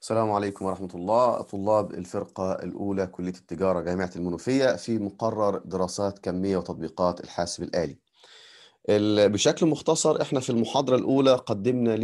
السلام عليكم ورحمة الله طلاب الفرقة الأولى كلية التجارة جامعة المنوفية في مقرر دراسات كمية وتطبيقات الحاسب الآلي بشكل مختصر احنا في المحاضرة الأولى قدمنا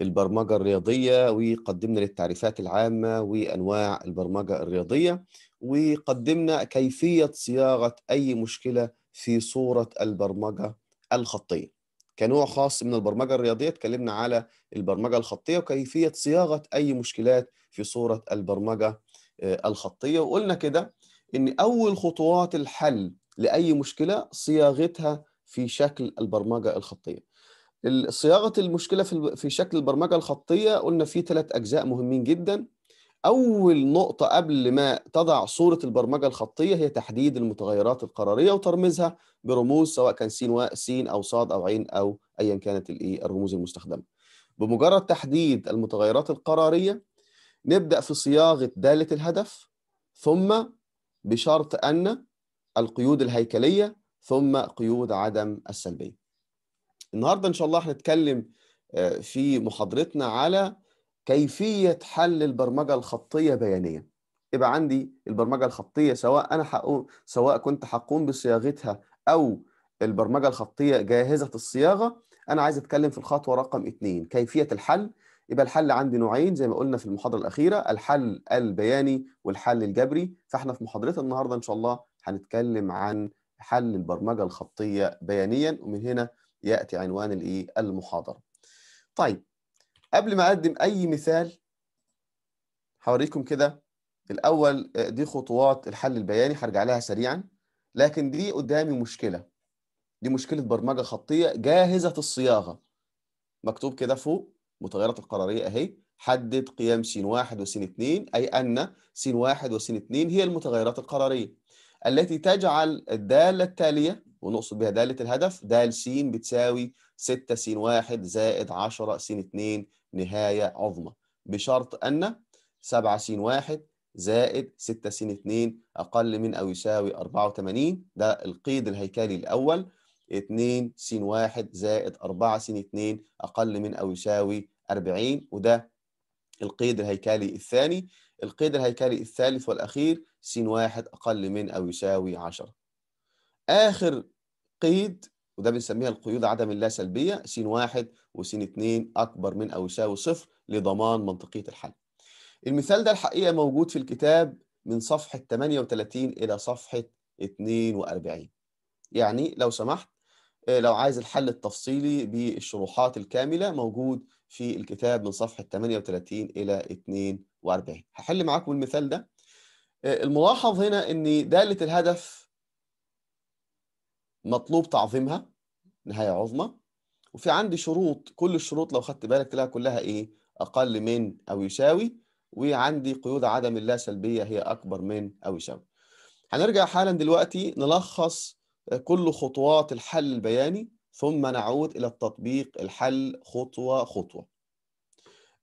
للبرمجة الرياضية وقدمنا للتعريفات العامة وأنواع البرمجة الرياضية وقدمنا كيفية صياغة أي مشكلة في صورة البرمجة الخطية كنوع خاص من البرمجة الرياضية اتكلمنا على البرمجة الخطية وكيفية صياغة أي مشكلات في صورة البرمجة آه، الخطية وقلنا كده إن أول خطوات الحل لأي مشكلة صياغتها في شكل البرمجة الخطية صياغة المشكلة في شكل البرمجة الخطية قلنا في ثلاث أجزاء مهمين جدا أول نقطة قبل ما تضع صورة البرمجة الخطية هي تحديد المتغيرات القرارية وترميزها برموز سواء كان س و س أو صاد أو عين أو أيا كانت الإيه الرموز المستخدمة. بمجرد تحديد المتغيرات القرارية نبدأ في صياغة دالة الهدف ثم بشرط أن القيود الهيكلية ثم قيود عدم السلبية. النهاردة إن شاء الله هنتكلم آه، في محاضرتنا على كيفيه حل البرمجه الخطيه بيانيا يبقى عندي البرمجه الخطيه سواء انا حقوم سواء كنت حقوم بصياغتها او البرمجه الخطيه جاهزه الصياغه انا عايز اتكلم في الخطوه رقم اثنين كيفيه الحل يبقى الحل عندي نوعين زي ما قلنا في المحاضره الاخيره الحل البياني والحل الجبري فاحنا في محاضرتنا النهارده ان شاء الله هنتكلم عن حل البرمجه الخطيه بيانيا ومن هنا ياتي عنوان الايه المحاضره طيب قبل ما اقدم اي مثال هوريكم كده الاول آه، دي خطوات الحل البياني هرجع لها سريعا لكن دي قدامي مشكله دي مشكله برمجه خطيه جاهزه الصياغه مكتوب كده فوق متغيرات القراريه اهي حدد قيم س 1 وس 2 اي ان س 1 وس 2 هي المتغيرات القراريه التي تجعل الداله التاليه ونقصد بها داله الهدف دال س بتساوي 6 س 1 زائد 10 س 2 نهاية عظمى بشرط أن 7 س واحد زائد 6 س 2 أقل من أو يساوي 84 ده القيد الهيكلي الأول 2 س واحد زائد 4 س 2 أقل من أو يساوي 40 وده القيد الهيكلي الثاني القيد الهيكلي الثالث والأخير س واحد أقل من أو يساوي 10 آخر قيد وده بنسميها القيود عدم اللا سلبيه س واحد وس اتنين اكبر من او يساوي صفر لضمان منطقيه الحل. المثال ده الحقيقه موجود في الكتاب من صفحه 38 الى صفحه 42. يعني لو سمحت آه، لو عايز الحل التفصيلي بالشروحات الكامله موجود في الكتاب من صفحه 38 الى 42. هحل معاكم المثال ده. آه، الملاحظ هنا ان داله الهدف مطلوب تعظيمها نهايه عظمى وفي عندي شروط كل الشروط لو خدت بالك تلاقيها كلها ايه اقل من او يساوي وعندي قيود عدم اللا سلبيه هي اكبر من او يساوي هنرجع حالا دلوقتي نلخص آه، كل خطوات الحل البياني ثم نعود الى التطبيق الحل خطوه خطوه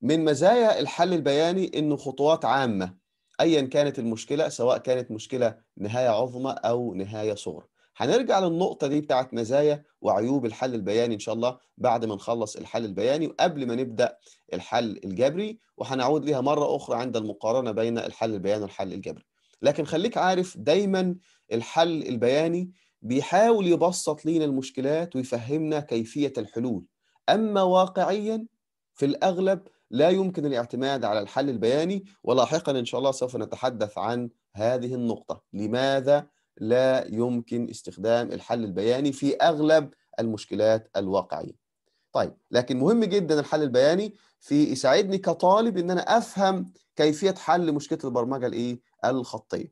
من مزايا الحل البياني انه خطوات عامه ايا كانت المشكله سواء كانت مشكله نهايه عظمى او نهايه صغرى هنرجع للنقطة دي بتاعت مزايا وعيوب الحل البياني إن شاء الله بعد ما نخلص الحل البياني وقبل ما نبدأ الحل الجبري وهنعود ليها مرة أخرى عند المقارنة بين الحل البياني والحل الجبري لكن خليك عارف دايما الحل البياني بيحاول يبسط لينا المشكلات ويفهمنا كيفية الحلول أما واقعيا في الأغلب لا يمكن الاعتماد على الحل البياني ولاحقا إن شاء الله سوف نتحدث عن هذه النقطة لماذا لا يمكن استخدام الحل البياني في أغلب المشكلات الواقعية طيب لكن مهم جدا الحل البياني في يساعدني كطالب ان انا افهم كيفيه حل مشكله البرمجه الايه الخطيه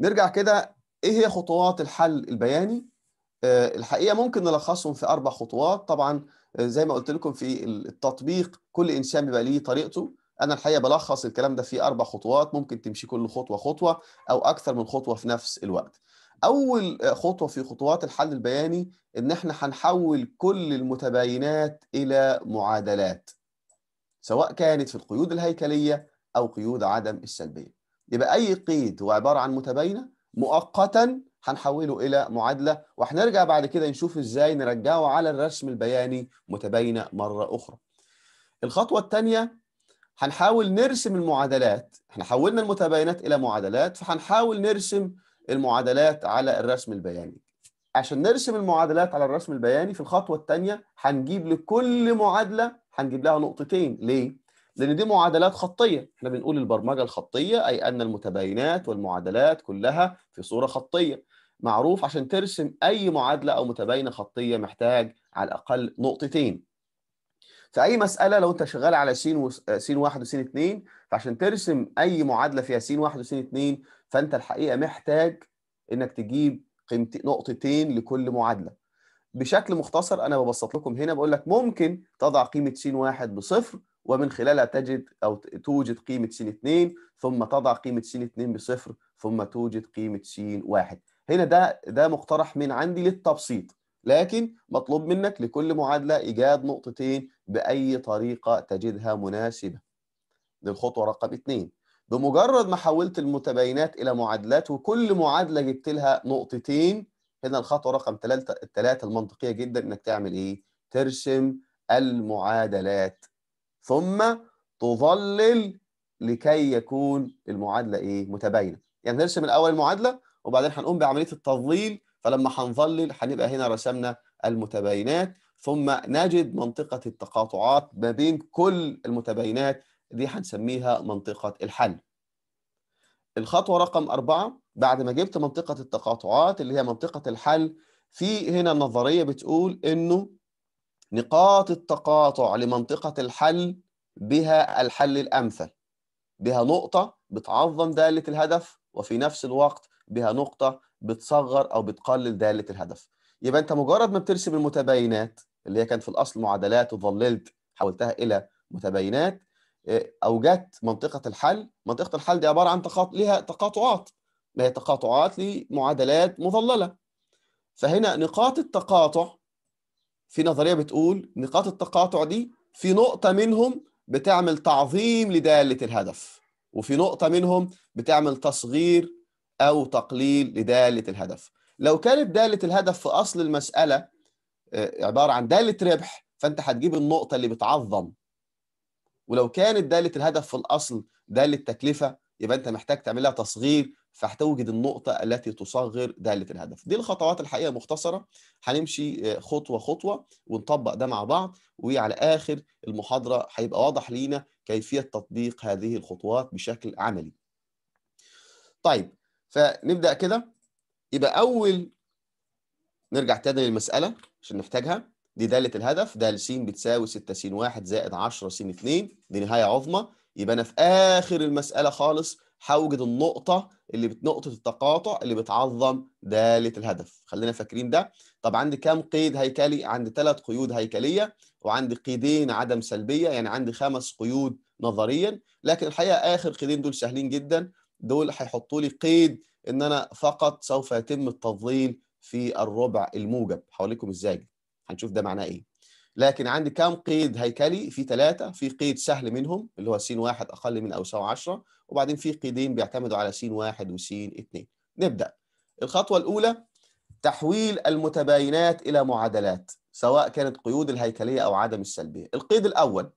نرجع كده ايه هي خطوات الحل البياني آه الحقيقه ممكن نلخصهم في اربع خطوات طبعا آه، زي ما قلت لكم في التطبيق كل انسان بيبقى ليه طريقته انا الحقيقه بلخص الكلام ده في اربع خطوات ممكن تمشي كل خطوه خطوه او اكثر من خطوه في نفس الوقت اول خطوه في خطوات الحل البياني ان احنا هنحول كل المتباينات الى معادلات سواء كانت في القيود الهيكليه او قيود عدم السلبيه يبقى اي قيد هو عباره عن متباينه مؤقتا هنحوله الى معادله وهنرجع بعد كده نشوف ازاي نرجعه على الرسم البياني متباينه مره اخرى الخطوه الثانيه هنحاول نرسم المعادلات احنا حولنا المتباينات الى معادلات فهنحاول نرسم المعادلات على الرسم البياني عشان نرسم المعادلات على الرسم البياني في الخطوه الثانيه هنجيب لكل معادله هنجيب لها نقطتين ليه لان دي معادلات خطيه احنا بنقول البرمجه الخطيه اي ان المتباينات والمعادلات كلها في صوره خطيه معروف عشان ترسم اي معادله او متباينه خطيه محتاج على الاقل نقطتين في اي مساله لو انت شغال على س و... س 1 وس 2 آه، فعشان ترسم اي معادله فيها س 1 وس 2 فانت الحقيقه محتاج انك تجيب قيمتين نقطتين لكل معادله بشكل مختصر انا ببسط لكم هنا بقول لك ممكن تضع قيمه س 1 بصفر ومن خلالها تجد او توجد قيمه س 2 ثم تضع قيمه س 2 بصفر ثم توجد قيمه س 1 هنا ده ده مقترح من عندي للتبسيط لكن مطلوب منك لكل معادلة إيجاد نقطتين بأي طريقة تجدها مناسبة دي الخطوة رقم اثنين بمجرد ما حولت المتباينات إلى معادلات وكل معادلة جبت لها نقطتين هنا الخطوة رقم ثلاثة المنطقية جدا إنك تعمل إيه؟ ترسم المعادلات ثم تظلل لكي يكون المعادلة إيه؟ متباينة يعني نرسم الأول المعادلة وبعدين هنقوم بعملية التظليل فلما هنظلل هنبقى هنا رسمنا المتباينات ثم نجد منطقة التقاطعات ما بين كل المتباينات دي هنسميها منطقة الحل الخطوة رقم أربعة بعد ما جبت منطقة التقاطعات اللي هي منطقة الحل في هنا النظرية بتقول إنه نقاط التقاطع لمنطقة الحل بها الحل الأمثل بها نقطة بتعظم دالة الهدف وفي نفس الوقت بها نقطه بتصغر او بتقلل داله الهدف يبقى انت مجرد ما بترسم المتباينات اللي هي كانت في الاصل معادلات وظللت حولتها الى متباينات آه، اوجدت منطقه الحل منطقه الحل دي عباره عن تقاط... ليها تقاطعات ما هي تقاطعات لمعادلات مظلله فهنا نقاط التقاطع في نظريه بتقول نقاط التقاطع دي في نقطه منهم بتعمل تعظيم لداله الهدف وفي نقطه منهم بتعمل تصغير أو تقليل لدالة الهدف لو كانت دالة الهدف في أصل المسألة آه، عبارة عن دالة ربح فأنت هتجيب النقطة اللي بتعظم ولو كانت دالة الهدف في الأصل دالة تكلفة يبقى أنت محتاج تعملها تصغير فهتوجد النقطة التي تصغر دالة الهدف دي الخطوات الحقيقة مختصرة هنمشي آه، خطوة خطوة ونطبق ده مع بعض وعلى آخر المحاضرة هيبقى واضح لينا كيفية تطبيق هذه الخطوات بشكل عملي طيب فنبدأ كده يبقى أول نرجع تاني للمسألة عشان نحتاجها دي دالة الهدف دال س بتساوي 6 س 1 زائد 10 س 2 دي نهاية عظمى يبقى أنا في آخر المسألة خالص هوجد النقطة اللي نقطة التقاطع اللي بتعظم دالة الهدف خلينا فاكرين ده طب عندي كام قيد هيكلي عندي ثلاث قيود هيكلية وعندي قيدين عدم سلبية يعني عندي خمس قيود نظريا لكن الحقيقة آخر قيدين دول سهلين جدا دول هيحطوا لي قيد ان انا فقط سوف يتم التفضيل في الربع الموجب هوريكم ازاي هنشوف ده معناه ايه لكن عندي كام قيد هيكلي في ثلاثة في قيد سهل منهم اللي هو س واحد أقل من أو يساوي 10 وبعدين في قيدين بيعتمدوا على س واحد وس اتنين نبدأ الخطوة الأولى تحويل المتباينات إلى معادلات سواء كانت قيود الهيكلية أو عدم السلبية القيد الأول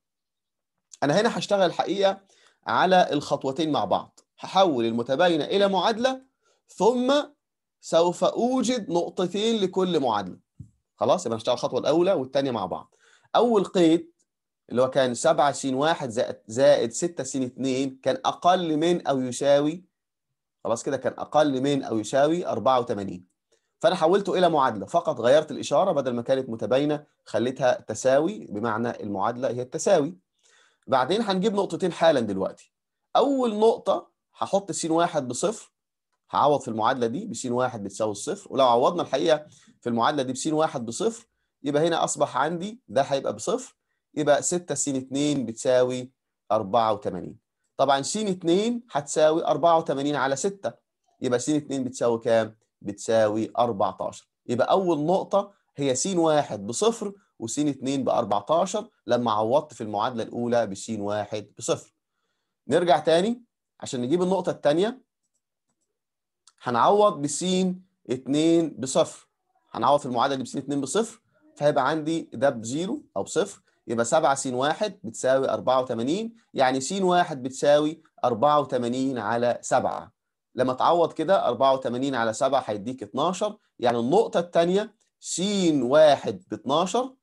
أنا هنا هشتغل الحقيقة على الخطوتين مع بعض هحول المتباينه الى معادله ثم سوف اوجد نقطتين لكل معادله خلاص يبقى هنشتغل الخطوه الاولى والثانيه مع بعض اول قيد اللي هو كان 7 س 1 زائد زائد 6 س 2 كان اقل من او يساوي خلاص كده كان اقل من او يساوي 84 فانا حولته الى معادله فقط غيرت الاشاره بدل ما كانت متباينه خليتها تساوي بمعنى المعادله هي التساوي بعدين هنجيب نقطتين حالا دلوقتي اول نقطه هحط س واحد بصفر هعوض في المعادله دي بس واحد بتساوي الصفر ولو عوضنا الحقيقه في المعادله دي بس واحد بصفر يبقى هنا اصبح عندي ده هيبقى بصفر يبقى 6 س 2 بتساوي 84 طبعا س 2 هتساوي 84 على 6 يبقى س 2 بتساوي كام؟ بتساوي 14 يبقى اول نقطه هي س واحد بصفر وس 2 ب 14 لما عوضت في المعادله الاولى بس واحد بصفر نرجع تاني عشان نجيب النقطة الثانية هنعوض بسين 2 بصفر هنعوض في المعادلة دي بسين 2 بصفر فهيبقى عندي ده بزيرو أو بصفر يبقى 7 س 1 بتساوي 84 يعني س 1 بتساوي 84 على 7 لما تعوض كده 84 على 7 هيديك 12 يعني النقطة الثانية س 1 ب 12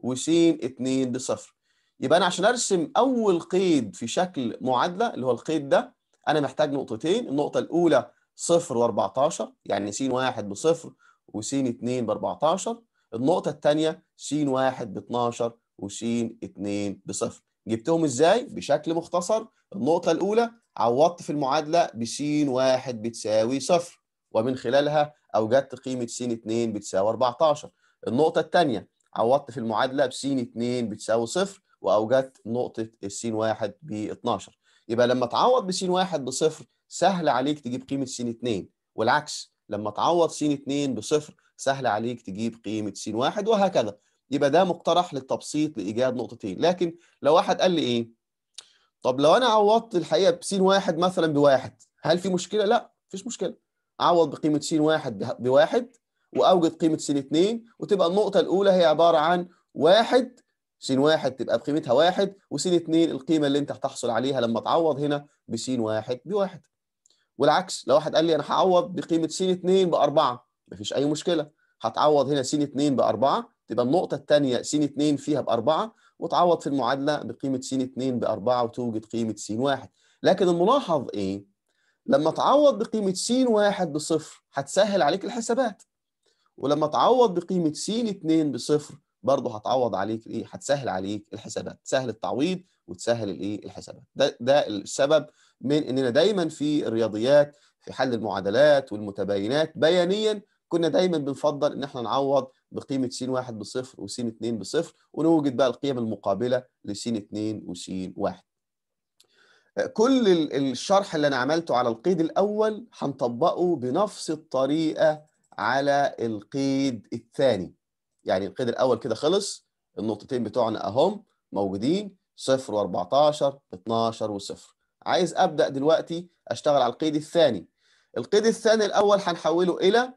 وس 2 بصفر يبقى انا عشان ارسم اول قيد في شكل معادله اللي هو القيد ده انا محتاج نقطتين النقطه الاولى صفر و14 يعني س واحد بصفر وس 2 ب 14 النقطه الثانيه س 1 ب 12 وس 2 بصفر جبتهم ازاي بشكل مختصر النقطه الاولى عوضت في المعادله بس 1 بتساوي صفر ومن خلالها اوجدت قيمه س 2 بتساوي 14 النقطه الثانيه عوضت في المعادله بس 2 بتساوي صفر واوجدت نقطه السين واحد ب 12 يبقى لما تعوض بسين واحد بصفر سهل عليك تجيب قيمه سين 2 والعكس لما تعوض سين 2 بصفر سهل عليك تجيب قيمه سين واحد وهكذا يبقى ده مقترح للتبسيط لايجاد نقطتين لكن لو واحد قال لي ايه طب لو انا عوضت الحقيقه بسين واحد مثلا بواحد هل في مشكله لا مفيش مشكله اعوض بقيمه س واحد بواحد واوجد قيمه س 2 وتبقى النقطه الاولى هي عباره عن واحد س واحد تبقى بقيمتها واحد وس اتنين القيمة اللي انت هتحصل عليها لما تعوض هنا بس واحد بواحد والعكس لو واحد قال لي انا هعوض بقيمة س اتنين بأربعة مفيش أي مشكلة هتعوض هنا س اتنين بأربعة تبقى النقطة التانية س اتنين فيها بأربعة وتعوض في المعادلة بقيمة س اتنين بأربعة وتوجد قيمة س واحد لكن الملاحظ ايه؟ لما تعوض بقيمة س واحد بصفر هتسهل عليك الحسابات ولما تعوض بقيمة س اتنين بصفر برضه هتعوض عليك ايه هتسهل عليك الحسابات تسهل التعويض وتسهل الايه الحسابات ده ده السبب من اننا دايما في الرياضيات في حل المعادلات والمتباينات بيانيا كنا دايما بنفضل ان احنا نعوض بقيمه س 1 بصفر وس 2 بصفر ونوجد بقى القيم المقابله لس 2 وس 1 كل الشرح اللي انا عملته على القيد الاول هنطبقه بنفس الطريقه على القيد الثاني يعني القيد الاول كده خلص النقطتين بتوعنا اهم موجودين 0 و14 12 و0 عايز ابدا دلوقتي اشتغل على القيد الثاني القيد الثاني الاول هنحوله الى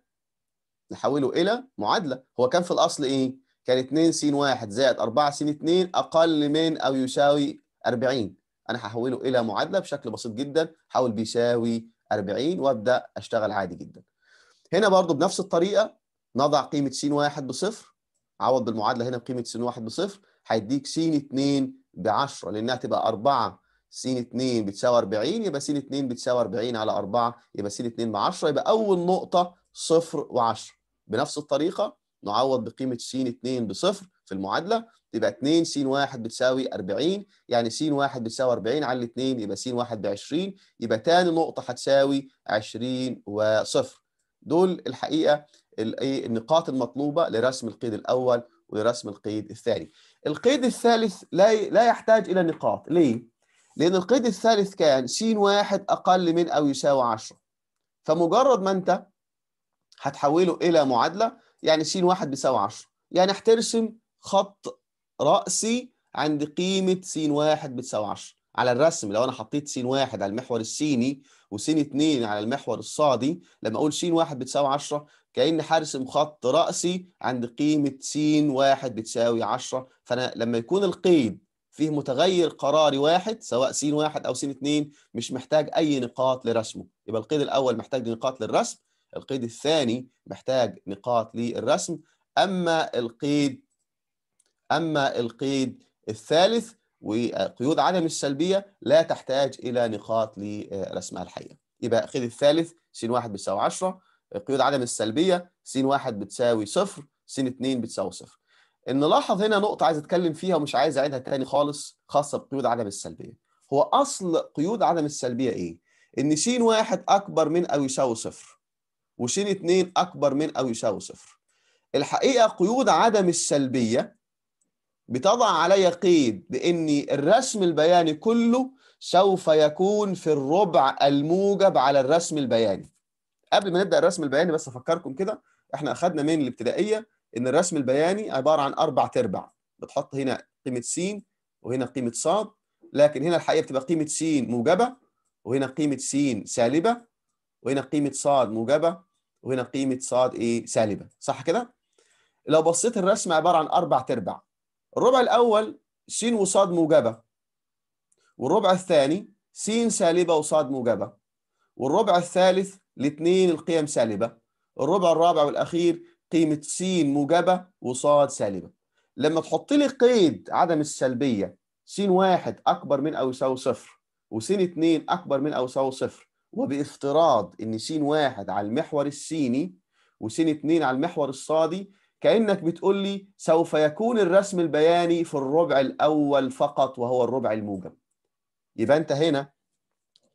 نحوله الى معادله هو كان في الاصل ايه كان 2 س 1 زائد 4 س 2 اقل من او يساوي 40 انا هحوله الى معادله بشكل بسيط جدا حاول بيساوي 40 وابدا اشتغل عادي جدا هنا برضو بنفس الطريقه نضع قيمه س 1 بصفر عوض بالمعادله هنا بقيمه س واحد بصفر هيديك س 2 ب 10 لانها تبقى 4 س 2 بتساوي 40 يبقى س 2 بتساوي 40 على 4 يبقى س 2 ب 10 يبقى اول نقطه صفر و10 بنفس الطريقه نعوض بقيمه س 2 بصفر في المعادله تبقى 2 س 1 بتساوي 40 يعني س 1 بتساوي 40 على 2 يبقى س 1 ب 20 يبقى ثاني نقطه هتساوي 20 وصفر دول الحقيقه النقاط المطلوبه لرسم القيد الاول ولرسم القيد الثاني. القيد الثالث لا لا يحتاج الى نقاط، ليه؟ لان القيد الثالث كان س واحد اقل من او يساوي 10. فمجرد ما انت هتحوله الى معادله يعني س واحد بيساوي 10، يعني هترسم خط راسي عند قيمه س واحد بتساوي 10 على الرسم لو انا حطيت س واحد على المحور السيني وس 2 على المحور الصادي لما اقول س واحد بتساوي 10 كأن حارسم خط رأسي عند قيمة س واحد بتساوي 10 فأنا لما يكون القيد فيه متغير قراري واحد سواء س واحد أو س اثنين مش محتاج أي نقاط لرسمه يبقى القيد الأول محتاج نقاط للرسم القيد الثاني محتاج نقاط للرسم أما القيد أما القيد الثالث وقيود عدم السلبية لا تحتاج إلى نقاط لرسمها الحقيقة يبقى القيد الثالث س واحد بتساوي 10 قيود عدم السلبيه س 1 بتساوي صفر س 2 بتساوي صفر نلاحظ هنا نقطه عايز اتكلم فيها ومش عايز اعيدها تاني خالص خاصه بقيود عدم السلبيه هو اصل قيود عدم السلبيه ايه ان س 1 اكبر من او يساوي صفر وس 2 اكبر من او يساوي صفر الحقيقه قيود عدم السلبيه بتضع علي قيد بان الرسم البياني كله سوف يكون في الربع الموجب على الرسم البياني قبل ما نبدا الرسم البياني بس افكركم كده احنا اخذنا من الابتدائيه ان الرسم البياني عباره عن اربع تربع بتحط هنا قيمه س وهنا قيمه ص لكن هنا الحقيقه بتبقى قيمه س موجبه وهنا قيمه س سالبه وهنا قيمه ص موجبه وهنا قيمه ص ايه سالبه صح كده لو بصيت الرسم عباره عن اربع تربع الربع الاول س وص موجبه والربع الثاني س سالبه وص موجبه والربع الثالث الاثنين القيم سالبة الربع الرابع والأخير قيمة س موجبة وصاد سالبة لما تحط لي قيد عدم السلبية س واحد أكبر من أو يساوي صفر وس اتنين أكبر من أو يساوي صفر وبافتراض إن س واحد على المحور السيني وس اتنين على المحور الصادي كأنك بتقول لي سوف يكون الرسم البياني في الربع الأول فقط وهو الربع الموجب يبقى أنت هنا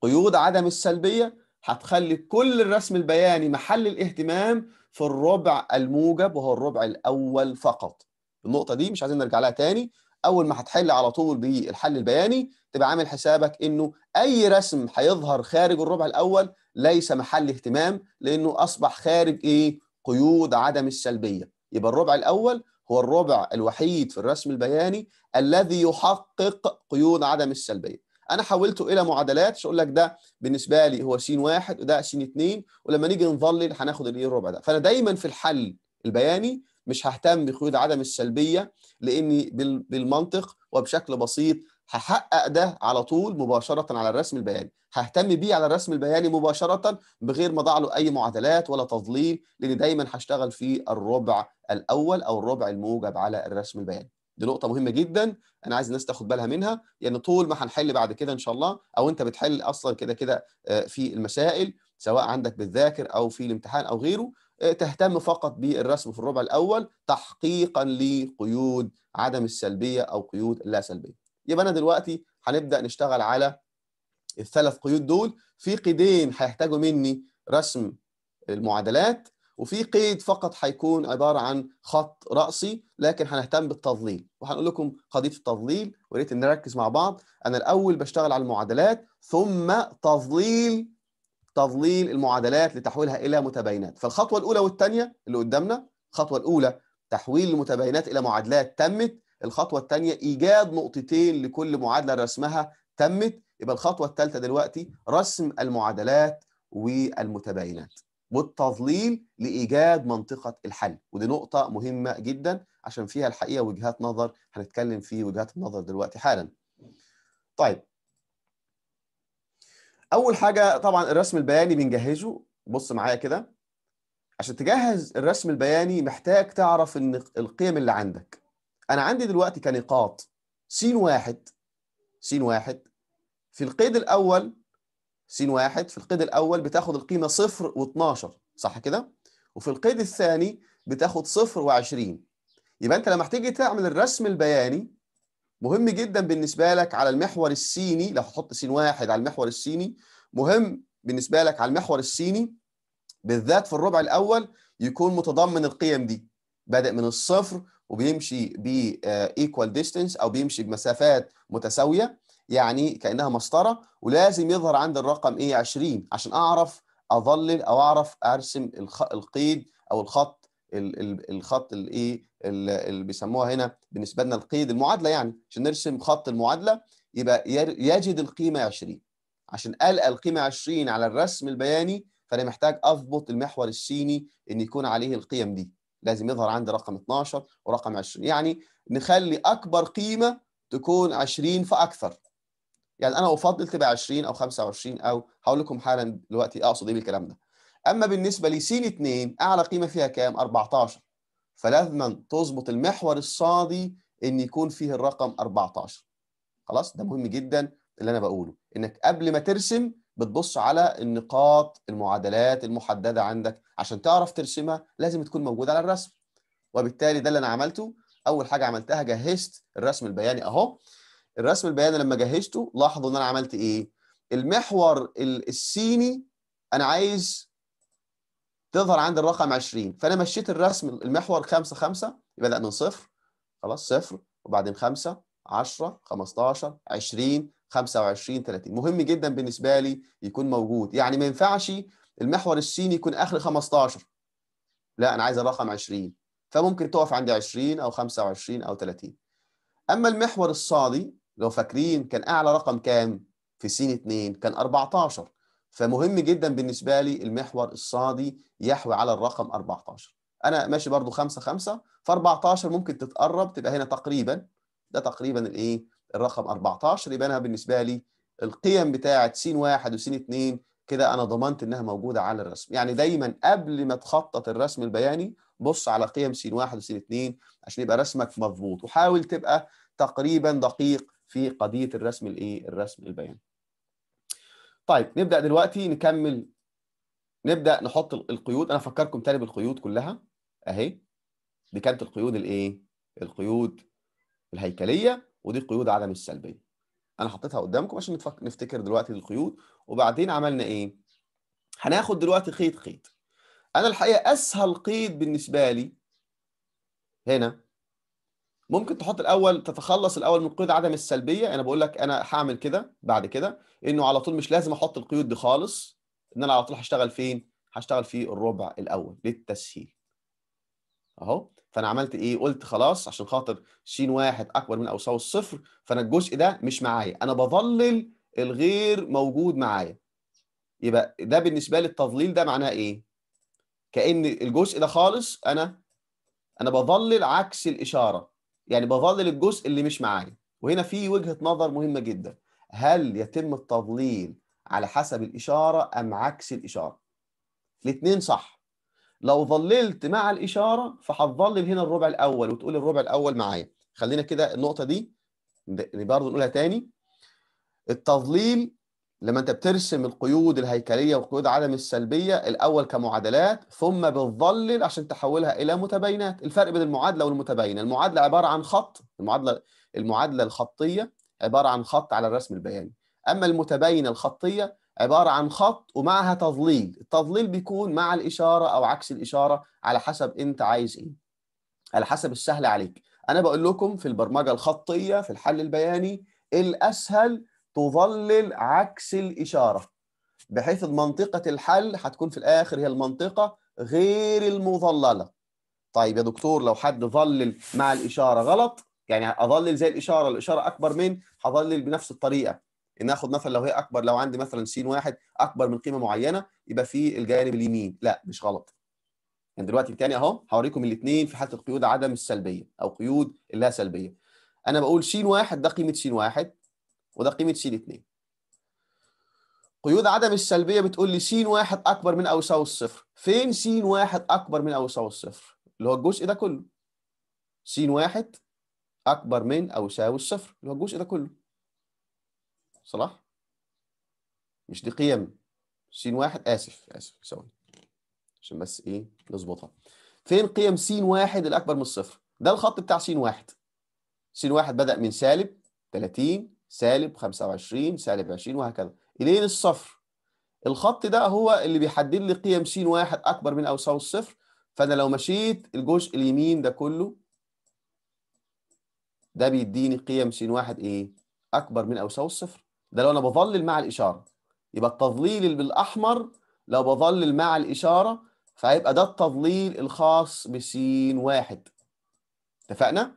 قيود عدم السلبية هتخلي كل الرسم البياني محل الاهتمام في الربع الموجب وهو الربع الاول فقط النقطه دي مش عايزين نرجع لها تاني اول ما هتحل على طول بالحل البياني تبقى عامل حسابك انه اي رسم هيظهر خارج الربع الاول ليس محل اهتمام لانه اصبح خارج ايه قيود عدم السلبيه يبقى الربع الاول هو الربع الوحيد في الرسم البياني الذي يحقق قيود عدم السلبيه انا حولته الى معادلات مش اقول لك ده بالنسبه لي هو س واحد وده س اتنين ولما نيجي نظلل هناخد الايه e الربع ده فانا دايما في الحل البياني مش ههتم بقيود عدم السلبيه لاني بالمنطق وبشكل بسيط هحقق ده على طول مباشره على الرسم البياني ههتم بيه على الرسم البياني مباشره بغير ما اضع له اي معادلات ولا تظليل لاني دايما هشتغل في الربع الاول او الربع الموجب على الرسم البياني دي نقطه مهمه جدا انا عايز الناس تاخد بالها منها لان يعني طول ما هنحل بعد كده ان شاء الله او انت بتحل اصلا كده كده آه، في المسائل سواء عندك بالذاكر او في الامتحان او غيره آه، تهتم فقط بالرسم في الربع الاول تحقيقا لقيود عدم السلبيه او قيود اللا سلبيه يبقى انا دلوقتي هنبدا نشتغل على الثلاث قيود دول في قيدين هيحتاجوا مني رسم المعادلات وفي قيد فقط حيكون عباره عن خط راسي لكن هنهتم بالتظليل وهنقول لكم قضيه التظليل ويا ريت نركز مع بعض انا الاول بشتغل على المعادلات ثم تظليل تظليل المعادلات لتحويلها الى متباينات فالخطوه الاولى والثانيه اللي قدامنا الخطوه الاولى تحويل المتباينات الى معادلات تمت الخطوه الثانيه ايجاد نقطتين لكل معادله رسمها تمت يبقى الخطوه الثالثه دلوقتي رسم المعادلات والمتباينات والتضليل لإيجاد منطقة الحل ودي نقطة مهمة جدا عشان فيها الحقيقة وجهات نظر هنتكلم في وجهات النظر دلوقتي حالا طيب أول حاجة طبعا الرسم البياني بنجهزه بص معايا كده عشان تجهز الرسم البياني محتاج تعرف ان القيم اللي عندك انا عندي دلوقتي كنقاط س واحد س واحد في القيد الاول س واحد في القيد الأول بتاخد القيمة صفر و12 صح كده؟ وفي القيد الثاني بتاخد صفر و20 يبقى أنت لما هتيجي تعمل الرسم البياني مهم جدا بالنسبة لك على المحور السيني لو هتحط س واحد على المحور السيني مهم بالنسبة لك على المحور السيني بالذات في الربع الأول يكون متضمن القيم دي بادئ من الصفر وبيمشي بـ آه، equal distance أو بيمشي بمسافات متساوية يعني كانها مسطره ولازم يظهر عند الرقم ايه 20 عشان اعرف اظلل او اعرف ارسم القيد او الخط الخط الايه اللي بيسموها هنا بالنسبه لنا القيد المعادله يعني عشان نرسم خط المعادله يبقى يجد القيمه 20 عشان القى القيمه 20 على الرسم البياني فانا محتاج اضبط المحور السيني ان يكون عليه القيم دي لازم يظهر عندي رقم 12 ورقم 20 يعني نخلي اكبر قيمه تكون 20 فاكثر يعني انا افضل تبقى 20 او 25 او هقول لكم حالا دلوقتي إيه اقصد ايه بالكلام ده اما بالنسبه لسين 2 اعلى قيمه فيها كام 14 فلازما تظبط المحور الصادي ان يكون فيه الرقم 14 خلاص ده مهم جدا اللي انا بقوله انك قبل ما ترسم بتبص على النقاط المعادلات المحدده عندك عشان تعرف ترسمها لازم تكون موجوده على الرسم وبالتالي ده اللي انا عملته اول حاجه عملتها جهزت الرسم البياني اهو الرسم البياني لما جهزته لاحظوا ان انا عملت ايه المحور السيني انا عايز تظهر عند الرقم 20 فانا مشيت الرسم المحور 5 5 بدأ من صفر خلاص صفر وبعدين 5 10 15 20 25 30 مهم جدا بالنسبه لي يكون موجود يعني ما ينفعش المحور السيني يكون اخر 15 لا انا عايز الرقم 20 فممكن تقف عند 20 او 25 او 30 اما المحور الصادي لو فاكرين كان اعلى رقم كام في سين 2 كان 14 فمهم جدا بالنسبه لي المحور الصادي يحوي على الرقم 14 انا ماشي برضو 5 5 ف 14 ممكن تتقرب تبقى هنا تقريبا ده تقريبا الايه الرقم 14 يبقى انا بالنسبه لي القيم بتاعه س 1 وس 2 كده انا ضمنت انها موجوده على الرسم يعني دايما قبل ما تخطط الرسم البياني بص على قيم س 1 وس 2 عشان يبقى رسمك مظبوط وحاول تبقى تقريبا دقيق في قضيه الرسم الايه الرسم البياني طيب نبدا دلوقتي نكمل نبدا نحط القيود انا افكركم تاني بالقيود كلها اهي دي كانت القيود الايه القيود الهيكليه ودي قيود عدم السلبيه انا حطيتها قدامكم عشان نفتكر دلوقتي القيود وبعدين عملنا ايه هناخد دلوقتي خيط خيط انا الحقيقه اسهل قيد بالنسبه لي هنا ممكن تحط الاول تتخلص الاول من قيود عدم السلبيه انا بقول لك انا هعمل كده بعد كده انه على طول مش لازم احط القيود دي خالص ان انا على طول هشتغل فين هشتغل في الربع الاول للتسهيل اهو فانا عملت ايه قلت خلاص عشان خاطر ش واحد اكبر من او يساوي الصفر فانا الجزء ده مش معايا انا بظلل الغير موجود معايا يبقى ده بالنسبه لي التظليل ده معناه ايه كان الجزء ده خالص انا انا بظلل عكس الاشاره يعني بظلل الجزء اللي مش معايا وهنا في وجهه نظر مهمه جدا هل يتم التضليل على حسب الاشاره ام عكس الاشاره الاثنين صح لو ظللت مع الاشاره فهتظلل هنا الربع الاول وتقول الربع الاول معايا خلينا كده النقطه دي برضه نقولها تاني التضليل لما انت بترسم القيود الهيكليه وقيود عدم السلبيه الاول كمعادلات ثم بتظلل عشان تحولها الى متباينات الفرق بين المعادله والمتباينه المعادله عباره عن خط المعادله المعادله الخطيه عباره عن خط على الرسم البياني اما المتباينه الخطيه عباره عن خط ومعها تظليل التظليل بيكون مع الاشاره او عكس الاشاره على حسب انت عايز ايه على حسب السهل عليك انا بقول لكم في البرمجه الخطيه في الحل البياني الاسهل تظلل عكس الإشارة بحيث منطقة الحل هتكون في الآخر هي المنطقة غير المظللة طيب يا دكتور لو حد ظلل مع الإشارة غلط يعني أظلل زي الإشارة الإشارة أكبر من هظلل بنفس الطريقة إن أخد مثلا لو هي أكبر لو عندي مثلا سين واحد أكبر من قيمة معينة يبقى في الجانب اليمين لا مش غلط يعني دلوقتي تاني أهو هوريكم الاثنين في حالة قيود عدم السلبية أو قيود اللا سلبية أنا بقول س واحد ده قيمة س واحد وده قيمه س 2 قيود عدم السلبيه بتقول لي س 1 اكبر من او يساوي الصفر فين س 1 اكبر من او يساوي الصفر اللي هو الجزء ده كله س 1 اكبر من او يساوي الصفر اللي هو الجزء ده كله صلاح مش دي قيم س 1 اسف اسف ثواني عشان بس ايه نظبطها فين قيم س 1 الاكبر من الصفر ده الخط بتاع س 1 س 1 بدا من سالب 30 سالب 25 سالب 20 وهكذا الين الصفر الخط ده هو اللي بيحدد لي قيم س واحد اكبر من او يساوي الصفر فانا لو مشيت الجزء اليمين ده كله ده بيديني قيم س واحد ايه اكبر من او يساوي الصفر ده لو انا بظلل مع الاشاره يبقى التظليل بالاحمر لو بظلل مع الاشاره فهيبقى ده التظليل الخاص بس واحد اتفقنا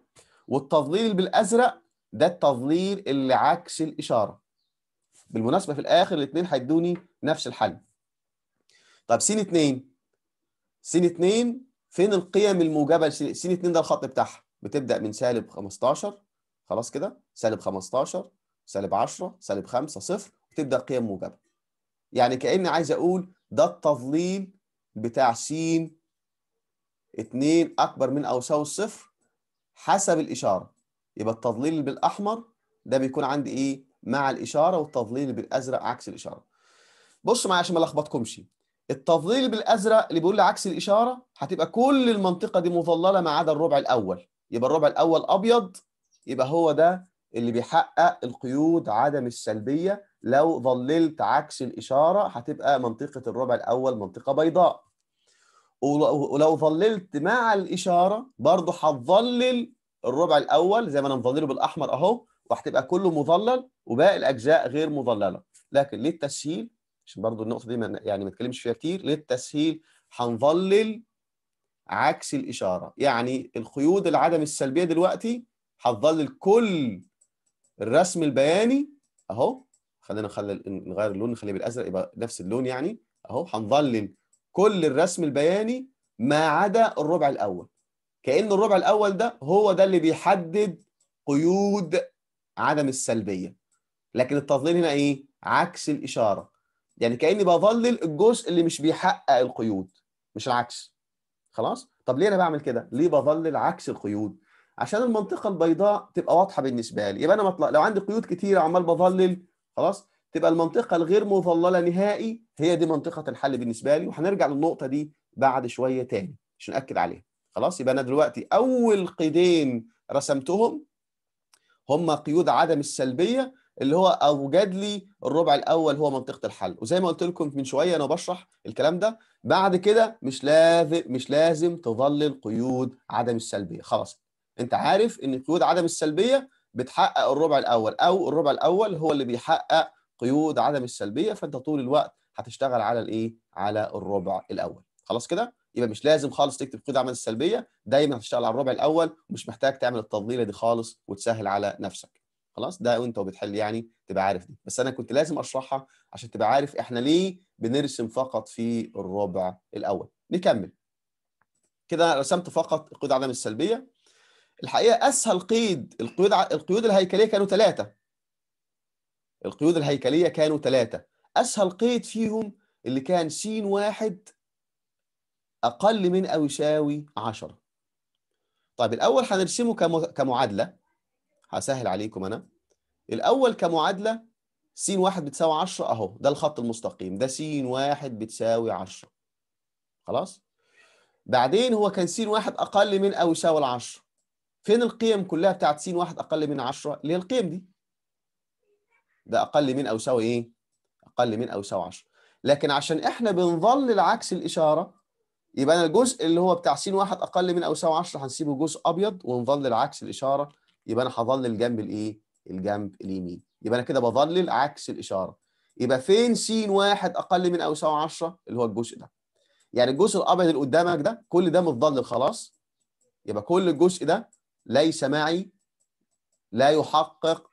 والتظليل بالازرق ده التظليل اللي عكس الإشارة بالمناسبة في الآخر الاثنين هيدوني نفس الحل طب سين 2 سين 2 فين القيم الموجبة س 2 ده الخط بتاعها بتبدأ من سالب 15 خلاص كده سالب 15 سالب 10 سالب 5 صفر وتبدأ قيم موجبة يعني كأني عايز أقول ده التظليل بتاع س 2 أكبر من أو يساوي الصفر حسب الإشارة يبقى التضليل بالاحمر ده بيكون عندي ايه مع الاشاره والتضليل بالازرق عكس الاشاره بص معايا عشان ما لخبطكمش التضليل بالازرق اللي بيقول لي عكس الاشاره هتبقى كل المنطقه دي مظلله ما عدا الربع الاول يبقى الربع الاول ابيض يبقى هو ده اللي بيحقق القيود عدم السلبيه لو ظللت عكس الاشاره هتبقى منطقه الربع الاول منطقه بيضاء ولو ظللت مع الاشاره برضه هتظلل الربع الاول زي ما انا مظلله بالاحمر اهو وهتبقى كله مظلل وباقي الاجزاء غير مظلله لكن للتسهيل عشان برضو النقطه دي ما يعني ما نتكلمش فيها كتير للتسهيل هنظلل عكس الاشاره يعني القيود العدم السلبيه دلوقتي هتظلل كل الرسم البياني اهو خلينا نخلي نغير اللون نخليه بالازرق يبقى نفس اللون يعني اهو هنظلل كل الرسم البياني ما عدا الربع الاول كأن الربع الأول ده هو ده اللي بيحدد قيود عدم السلبية لكن التظليل هنا إيه؟ عكس الإشارة يعني كأني بظلل الجزء اللي مش بيحقق القيود مش العكس خلاص؟ طب ليه أنا بعمل كده؟ ليه بظلل عكس القيود؟ عشان المنطقة البيضاء تبقى واضحة بالنسبة لي يبقى أنا مطلع لو عندي قيود كتيرة عمال بظلل خلاص؟ تبقى المنطقة الغير مظللة نهائي هي دي منطقة الحل بالنسبة لي وهنرجع للنقطة دي بعد شوية تاني عشان نأكد عليها خلاص يبقى انا دلوقتي اول قيدين رسمتهم هم قيود عدم السلبيه اللي هو اوجد لي الربع الاول هو منطقه الحل وزي ما قلت لكم من شويه انا بشرح الكلام ده بعد كده مش لازم مش لازم تظلل قيود عدم السلبيه خلاص انت عارف ان قيود عدم السلبيه بتحقق الربع الاول او الربع الاول هو اللي بيحقق قيود عدم السلبيه فانت طول الوقت هتشتغل على الايه على الربع الاول خلاص كده يبقى مش لازم خالص تكتب قيد عمل السلبيه دايما هتشتغل على الربع الاول ومش محتاج تعمل التضليله دي خالص وتسهل على نفسك خلاص ده وانت وبتحل يعني تبقى عارف دي بس انا كنت لازم اشرحها عشان تبقى عارف احنا ليه بنرسم فقط في الربع الاول نكمل كده رسمت فقط قيد عدم السلبيه الحقيقه اسهل قيد القيود القيود الهيكليه كانوا ثلاثه القيود الهيكليه كانوا ثلاثه اسهل قيد فيهم اللي كان س واحد أقل من أو يساوي 10 طيب الأول هنرسمه كمعادلة هسهل عليكم أنا الأول كمعادلة س واحد بتساوي 10 أهو ده الخط المستقيم ده س واحد بتساوي 10 خلاص بعدين هو كان س واحد أقل من أو يساوي 10 فين القيم كلها بتاعت س واحد أقل من 10 اللي هي القيم دي ده أقل من أو يساوي إيه؟ أقل من أو يساوي 10 لكن عشان إحنا بنظلل عكس الإشارة يبقى انا الجزء اللي هو بتاع س واحد اقل من او يساوي 10 هنسيبه جزء ابيض ونظلل عكس الاشاره يبقى انا هظلل جنب الايه؟ الجنب اليمين يبقى انا كده بظلل عكس الاشاره يبقى فين س واحد اقل من او يساوي 10 اللي هو الجزء ده يعني الجزء الابيض اللي قدامك ده كل ده متظلل خلاص يبقى كل الجزء ده ليس معي لا يحقق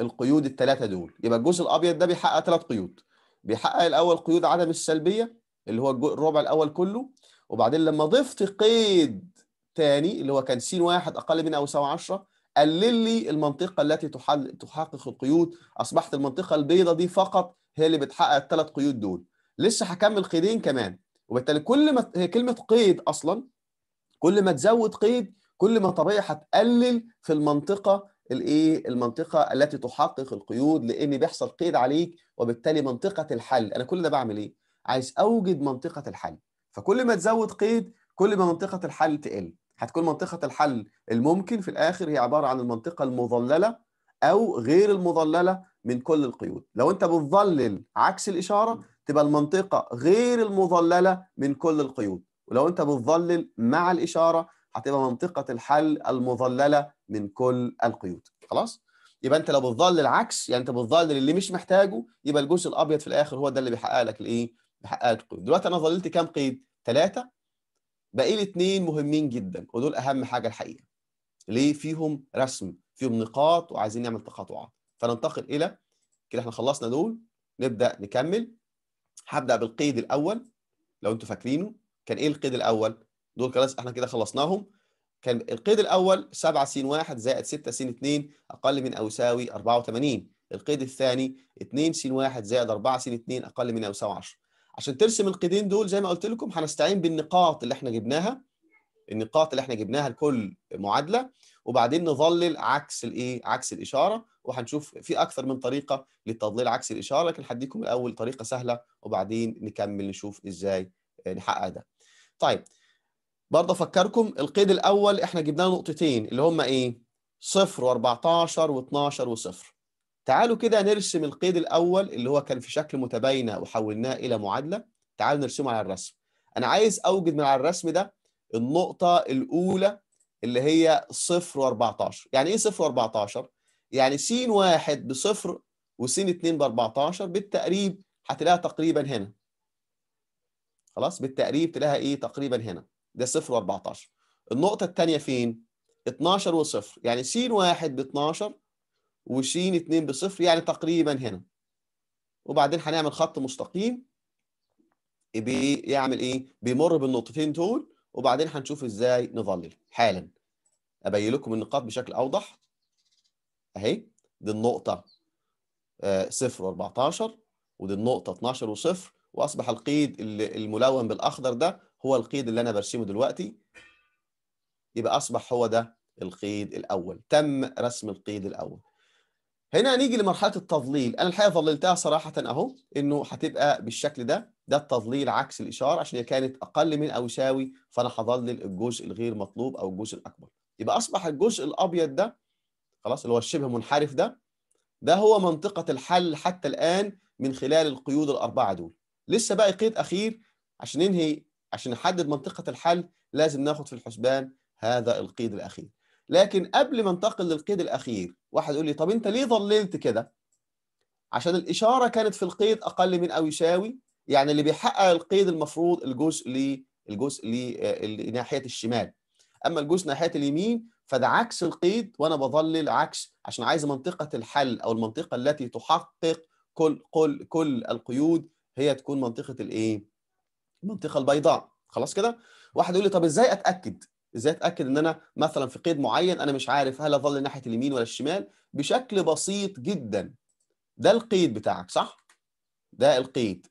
القيود الثلاثه دول يبقى الجزء الابيض ده بيحقق ثلاث قيود بيحقق الاول قيود عدم السلبيه اللي هو الربع الاول كله وبعدين لما ضفت قيد تاني اللي هو كان س واحد اقل من او يساوي 10 قلل لي المنطقه التي تحل تحقق القيود اصبحت المنطقه البيضاء دي فقط هي اللي بتحقق الثلاث قيود دول لسه هكمل قيدين كمان وبالتالي كل ما هي كلمه قيد اصلا كل ما تزود قيد كل ما طبيعي هتقلل في المنطقه الايه المنطقه التي تحقق القيود لان بيحصل قيد عليك وبالتالي منطقه الحل انا كل ده بعمل ايه عايز اوجد منطقه الحل فكل ما تزود قيد كل ما منطقه الحل تقل هتكون منطقه الحل الممكن في الاخر هي عباره عن المنطقه المظلله او غير المظلله من كل القيود لو انت بتظلل عكس الاشاره تبقى المنطقه غير المظلله من كل القيود ولو انت بتظلل مع الاشاره هتبقى منطقه الحل المظلله من كل القيود خلاص يبقى انت لو بتظلل العكس يعني انت بتظلل اللي مش محتاجه يبقى الجزء الابيض في الاخر هو ده اللي بيحقق لك الايه بحققها قيود دلوقتي انا ظللت كام قيد ثلاثه باقي لي اثنين مهمين جدا ودول اهم حاجه الحقيقه ليه فيهم رسم فيهم نقاط وعايزين نعمل تقاطعات فننتقل الى كده احنا خلصنا دول نبدا نكمل هبدا بالقيد الاول لو انتوا فاكرينه كان ايه القيد الاول دول خلاص احنا كده خلصناهم كان القيد الاول 7 س 1 زائد 6 س 2 اقل من او يساوي 84 القيد الثاني 2 س 1 زائد 4 س 2 اقل من او يساوي 10 عشان ترسم القيدين دول زي ما قلت لكم هنستعين بالنقاط اللي احنا جبناها النقاط اللي احنا جبناها لكل معادله وبعدين نظلل عكس الايه عكس الاشاره وهنشوف في اكثر من طريقه للتضليل عكس الاشاره لكن هديكم الاول طريقه سهله وبعدين نكمل نشوف ازاي نحقق ده طيب برضه افكركم القيد الاول احنا جبنا له نقطتين اللي هم ايه صفر و14 و12 وصفر تعالوا كده نرسم القيد الأول اللي هو كان في شكل متباينة وحولناه إلى معادلة تعالوا نرسمه على الرسم أنا عايز أوجد من على الرسم ده النقطة الأولى اللي هي صفر و14 يعني إيه صفر و14؟ يعني س واحد بصفر وس 2 ب 14 بالتقريب هتلاقيها تقريبا هنا خلاص بالتقريب تلاقيها ايه تقريبا هنا ده صفر و14 النقطة الثانية فين؟ 12 وصفر يعني س واحد ب 12 وشين 2 بصفر يعني تقريبا هنا وبعدين هنعمل خط مستقيم بيعمل ايه بيمر بالنقطتين دول وبعدين هنشوف ازاي نظلل حالا ابين لكم النقاط بشكل اوضح اهي دي النقطه آه صفر و14 ودي النقطه 12 وصفر واصبح القيد الملون بالاخضر ده هو القيد اللي انا برسمه دلوقتي يبقى اصبح هو ده القيد الاول تم رسم القيد الاول هنا نيجي لمرحله التظليل، انا الحقيقه ظللتها صراحه اهو انه هتبقى بالشكل ده ده التظليل عكس الاشاره عشان هي كانت اقل من او يساوي فانا هظلل الجزء الغير مطلوب او الجزء الاكبر يبقى اصبح الجزء الابيض ده خلاص اللي هو الشبه منحرف ده ده هو منطقه الحل حتى الان من خلال القيود الاربعه دول لسه باقي قيد اخير عشان ننهي عشان نحدد منطقه الحل لازم ناخد في الحسبان هذا القيد الاخير لكن قبل ما انتقل للقيد الاخير واحد يقول لي طب انت ليه ضللت كده عشان الاشاره كانت في القيد اقل من او يساوي يعني اللي بيحقق القيد المفروض الجزء ليه الجزء آه، ناحية الشمال اما الجزء ناحيه اليمين فده عكس القيد وانا بضلل عكس عشان عايز منطقه الحل او المنطقه التي تحقق كل كل كل القيود هي تكون منطقه الايه؟ المنطقه البيضاء خلاص كده؟ واحد يقول لي طب ازاي اتاكد؟ ازاي اتاكد ان انا مثلا في قيد معين انا مش عارف هل اظل ناحيه اليمين ولا الشمال بشكل بسيط جدا ده القيد بتاعك صح ده القيد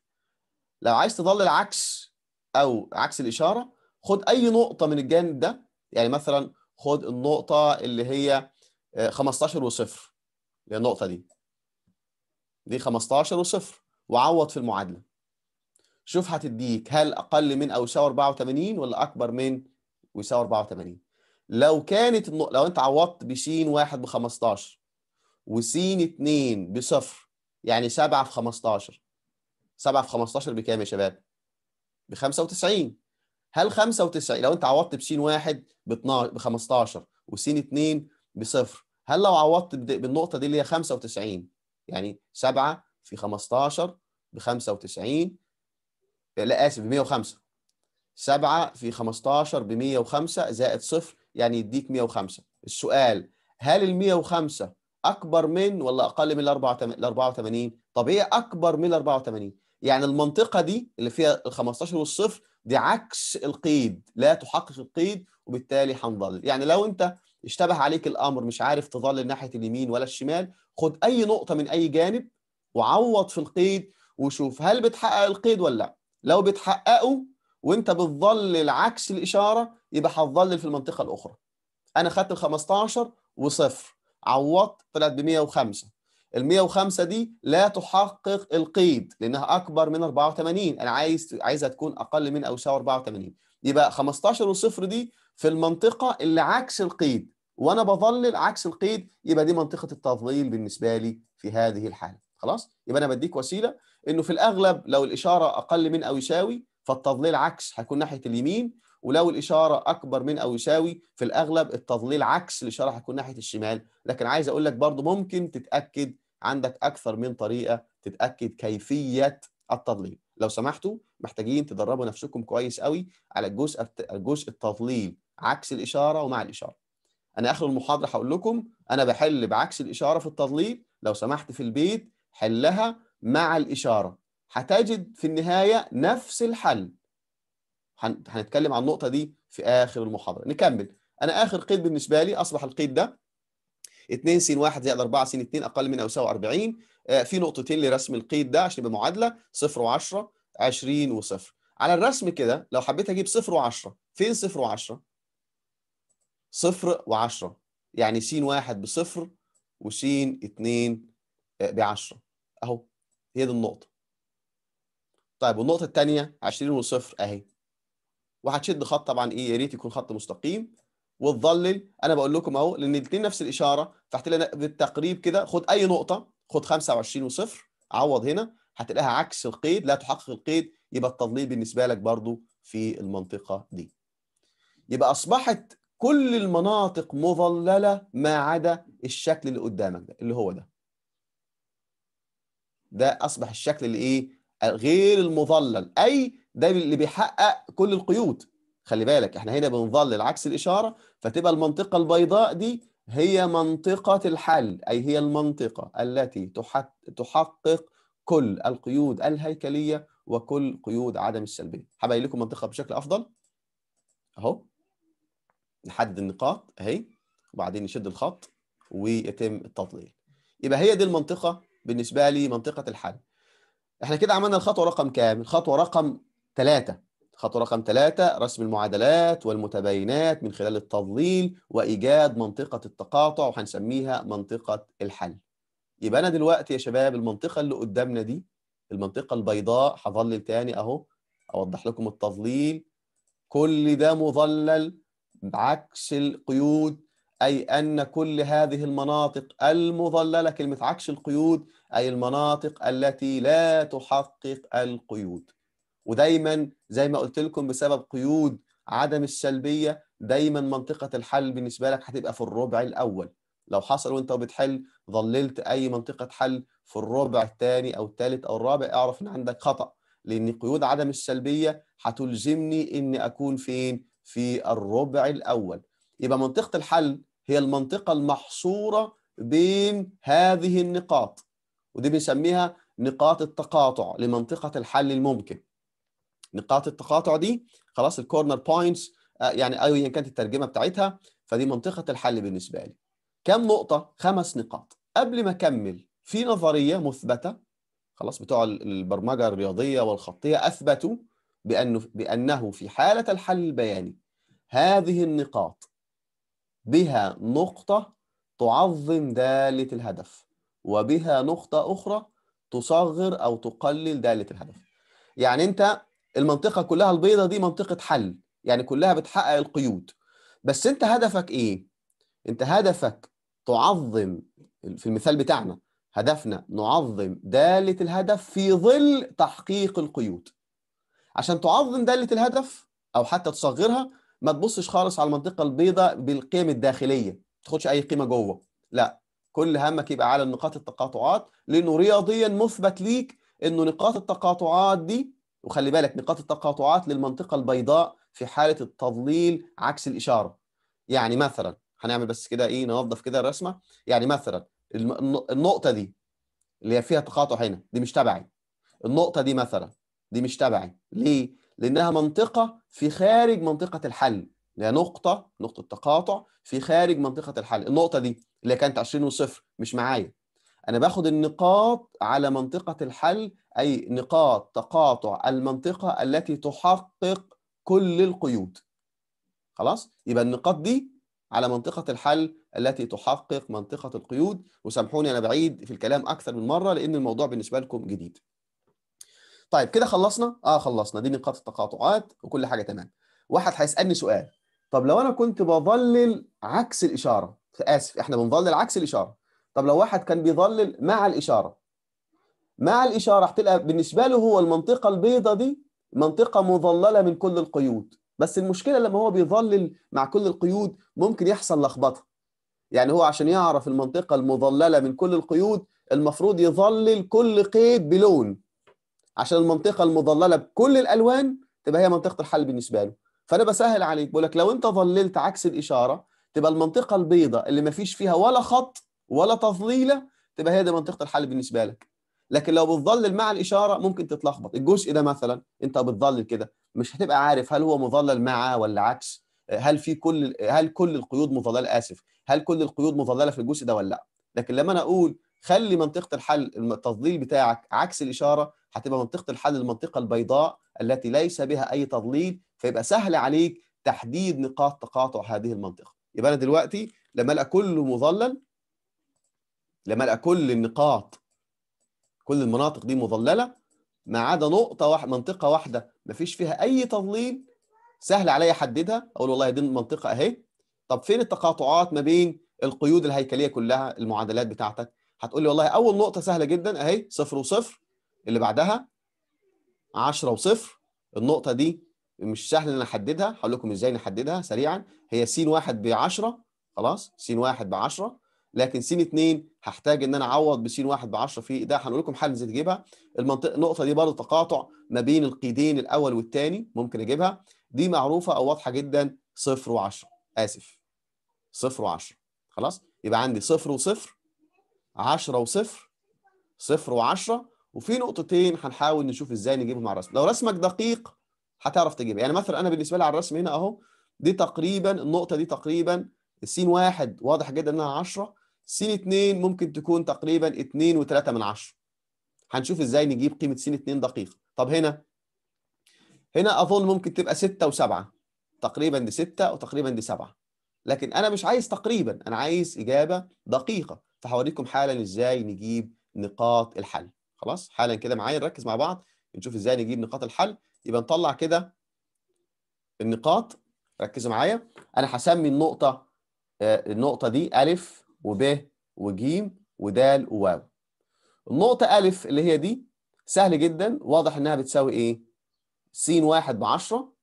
لو عايز تظل العكس او عكس الاشاره خد اي نقطه من الجانب ده يعني مثلا خد النقطه اللي هي 15 آه، وصفر اللي هي النقطه دي دي 15 وصفر وعوض في المعادله شوف هتديك هل اقل من او يساوي 84 ولا اكبر من ويساوي 84 لو كانت لو انت عوضت بشين 1 ب 15 وسين 2 بصفر يعني 7 في 15 7 في 15 بكام يا شباب؟ ب 95 هل 95 لو انت عوضت س 1 ب 12 ب 15 وسين 2 بصفر هل لو عوضت بالنقطه دي اللي هي 95 يعني 7 في 15 ب 95 لا اسف ب 105 7 في 15 ب 105 زائد صفر يعني يديك 105 السؤال هل ال 105 اكبر من ولا اقل من ال 84 طب هي اكبر من ال 84 يعني المنطقه دي اللي فيها ال 15 والصفر دي عكس القيد لا تحقق القيد وبالتالي هنضل يعني لو انت اشتبه عليك الامر مش عارف تظل ناحيه اليمين ولا الشمال خد اي نقطه من اي جانب وعوض في القيد وشوف هل بتحقق القيد ولا لا لو بتحققه وانت بتظلل عكس الاشاره يبقى هتظلل في المنطقه الاخرى انا خدت ال 15 وصفر عوضت طلعت ب 105 ال 105 دي لا تحقق القيد لانها اكبر من 84 انا عايز عايزها تكون اقل من او يساوي 84 يبقى 15 وصفر دي في المنطقه اللي عكس القيد وانا بظلل عكس القيد يبقى دي منطقه التظليل بالنسبه لي في هذه الحاله خلاص يبقى انا بديك وسيله انه في الاغلب لو الاشاره اقل من او يساوي فالتضليل عكس هيكون ناحيه اليمين ولو الاشاره اكبر من او يساوي في الاغلب التضليل عكس الاشاره هيكون ناحيه الشمال لكن عايز اقول لك برضو ممكن تتاكد عندك اكثر من طريقه تتاكد كيفيه التضليل لو سمحتوا محتاجين تدربوا نفسكم كويس قوي على الجزء الجزء التضليل عكس الاشاره ومع الاشاره انا اخر المحاضره هقول لكم انا بحل بعكس الاشاره في التضليل لو سمحت في البيت حلها مع الاشاره هتجد في النهاية نفس الحل هنتكلم عن النقطة دي في آخر المحاضرة نكمل أنا آخر قيد بالنسبة لي أصبح القيد ده 2 س 1 زائد 4 س 2 أقل من أو يساوي 40 آه، في نقطتين لرسم القيد ده عشان يبقى معادلة 0 و10 20 و0 على الرسم كده لو حبيت أجيب 0 و10 فين 0 و10 0 و10 يعني س 1 بصفر وس 2 ب 10 أهو هي دي النقطة طيب والنقطه الثانيه 20 وصفر اهي وهتشد خط طبعا ايه يا ريت يكون خط مستقيم وتظلل انا بقول لكم اهو لان الاثنين نفس الاشاره فهتلاقي بالتقريب كده خد اي نقطه خد 25 وصفر عوض هنا هتلاقيها عكس القيد لا تحقق القيد يبقى التظليل بالنسبه لك برضو في المنطقه دي يبقى اصبحت كل المناطق مظلله ما عدا الشكل اللي قدامك ده اللي هو ده ده اصبح الشكل اللي ايه غير المظلل اي ده اللي بيحقق كل القيود خلي بالك احنا هنا بنظلل عكس الاشاره فتبقى المنطقه البيضاء دي هي منطقه الحل اي هي المنطقه التي تحقق كل القيود الهيكليه وكل قيود عدم السلبيه هبين لكم منطقه بشكل افضل اهو نحدد النقاط اهي وبعدين نشد الخط ويتم التضليل يبقى هي دي المنطقه بالنسبه لي منطقه الحل احنا كده عملنا الخطوه رقم كام الخطوه رقم ثلاثة خطوه رقم ثلاثة رسم المعادلات والمتباينات من خلال التظليل وايجاد منطقه التقاطع وهنسميها منطقه الحل يبقى انا دلوقتي يا شباب المنطقه اللي قدامنا دي المنطقه البيضاء هظلل تاني اهو اوضح لكم التظليل كل ده مظلل بعكس القيود أي أن كل هذه المناطق المظللة كلمة عكش القيود أي المناطق التي لا تحقق القيود ودايما زي ما قلت لكم بسبب قيود عدم السلبية دايما منطقة الحل بالنسبة لك هتبقى في الربع الأول لو حصل وانت بتحل ظللت أي منطقة حل في الربع الثاني أو الثالث أو الرابع اعرف إن عندك خطأ لأن قيود عدم السلبية هتلزمني إن أكون فين؟ في الربع الأول يبقى منطقة الحل هي المنطقة المحصورة بين هذه النقاط ودي بنسميها نقاط التقاطع لمنطقة الحل الممكن نقاط التقاطع دي خلاص الكورنر بوينتس آه، يعني ايا كانت الترجمة بتاعتها فدي منطقة الحل بالنسبة لي كم نقطة؟ خمس نقاط قبل ما أكمل في نظرية مثبتة خلاص بتوع البرمجة الرياضية والخطية أثبتوا بأنه, بأنه في حالة الحل البياني هذه النقاط بها نقطة تعظم دالة الهدف وبها نقطة أخرى تصغر أو تقلل دالة الهدف يعني أنت المنطقة كلها البيضة دي منطقة حل يعني كلها بتحقق القيود بس أنت هدفك إيه؟ أنت هدفك تعظم في المثال بتاعنا هدفنا نعظم دالة الهدف في ظل تحقيق القيود عشان تعظم دالة الهدف أو حتى تصغرها ما تبصش خالص على المنطقه البيضاء بالقيم الداخليه ما تاخدش اي قيمه جوه لا كل همك يبقى على نقاط التقاطعات لانه رياضيا مثبت ليك انه نقاط التقاطعات دي وخلي بالك نقاط التقاطعات للمنطقه البيضاء في حاله التضليل عكس الاشاره يعني مثلا هنعمل بس كده ايه ننظف كده الرسمه يعني مثلا النقطه دي اللي هي فيها تقاطع هنا دي مش تبعي النقطه دي مثلا دي مش تبعي ليه لأنها منطقة في خارج منطقة الحل هي نقطة نقطة تقاطع في خارج منطقة الحل النقطة دي اللي كانت 20 وصفر مش معايا أنا باخد النقاط على منطقة الحل أي نقاط تقاطع المنطقة التي تحقق كل القيود خلاص يبقى النقاط دي على منطقة الحل التي تحقق منطقة القيود وسامحوني أنا بعيد في الكلام أكثر من مرة لأن الموضوع بالنسبة لكم جديد طيب كده خلصنا اه خلصنا دي نقاط التقاطعات وكل حاجه تمام واحد هيسالني سؤال طب لو انا كنت بظلل عكس الاشاره اسف احنا بنظلل عكس الاشاره طب لو واحد كان بيظلل مع الاشاره مع الاشاره هتبقى بالنسبه له هو المنطقه البيضة دي منطقه مظلله من كل القيود بس المشكله لما هو بيظلل مع كل القيود ممكن يحصل لخبطه يعني هو عشان يعرف المنطقه المظلله من كل القيود المفروض يظلل كل قيد بلون عشان المنطقه المضلله بكل الالوان تبقى هي منطقه الحل بالنسبه له فانا بسهل عليك بقول لك لو انت ظللت عكس الاشاره تبقى المنطقه البيضاء اللي ما فيش فيها ولا خط ولا تظليله تبقى هي دي منطقه الحل بالنسبه لك لكن لو بتظلل مع الاشاره ممكن تتلخبط الجزء ده مثلا انت بتظلل كده مش هتبقى عارف هل هو مظلل مع ولا عكس هل في كل هل كل القيود مظلله اسف هل كل القيود مظلله في الجزء ده ولا لا لكن لما انا اقول خلي منطقه الحل التظليل بتاعك عكس الاشاره هتبقى منطقه الحل المنطقه البيضاء التي ليس بها اي تضليل فيبقى سهل عليك تحديد نقاط تقاطع هذه المنطقه يبقى انا دلوقتي لما القى كل مظلل لما القى كل النقاط كل المناطق دي مظلله ما عدا نقطه واحده منطقه واحده ما فيش فيها اي تضليل سهل عليا احددها اقول والله دي المنطقه اهي طب فين التقاطعات ما بين القيود الهيكليه كلها المعادلات بتاعتك هتقول لي والله اول نقطه سهله جدا اهي صفر وصفر اللي بعدها 10 وصفر النقطه دي مش سهل ان احددها هقول لكم ازاي نحددها سريعا هي س 1 ب 10 خلاص س 1 ب 10 لكن س 2 هحتاج ان انا اعوض بس س 1 ب 10 في ده هنقول لكم حل ازاي تجيبها المنطقه النقطه دي برضه تقاطع ما بين القيدين الاول والثاني ممكن اجيبها دي معروفه او واضحه جدا صفر و10 اسف صفر و10 خلاص يبقى عندي صفر وصفر 10 وصفر صفر و10 وفي نقطتين هنحاول نشوف ازاي نجيبهم على الرسم لو رسمك دقيق هتعرف تجيبها يعني مثلا انا بالنسبه لي على الرسم هنا اهو دي تقريبا النقطه دي تقريبا س واحد واضح جدا انها 10 س 2 ممكن تكون تقريبا 2 و3 من 10 هنشوف ازاي نجيب قيمه س 2 دقيقه طب هنا هنا اظن ممكن تبقى 6 و7 تقريبا دي 6 وتقريبا دي 7 لكن انا مش عايز تقريبا انا عايز اجابه دقيقه فهوريكم حالا ازاي نجيب نقاط الحل خلاص حالا كده معايا نركز مع بعض نشوف ازاي نجيب نقاط الحل يبقى نطلع كده النقاط ركزوا معايا انا هسمي النقطه آه، النقطه دي الف وب وج ودال وواو النقطه الف اللي هي دي سهل جدا واضح انها بتساوي ايه س واحد ب 10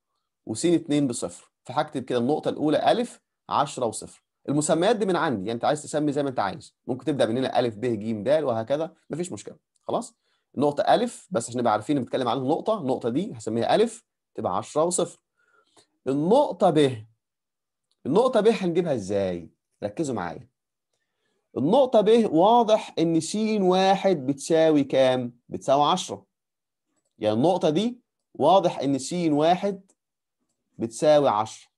وس 2 بصفر فهكتب كده النقطه الاولى الف 10 وصفر المسميات دي من عندي يعني انت عايز تسمي زي ما انت عايز ممكن تبدا من هنا الف ب ج د وهكذا مفيش مشكله خلاص نقطة ألف بس عشان نبقى عارفين بنتكلم عن نقطة النقطة دي هسميها ألف تبقى 10 وصفر النقطة ب النقطة ب هنجيبها إزاي؟ ركزوا معايا النقطة ب واضح إن س واحد بتساوي كام؟ بتساوي 10 يعني النقطة دي واضح إن س واحد بتساوي 10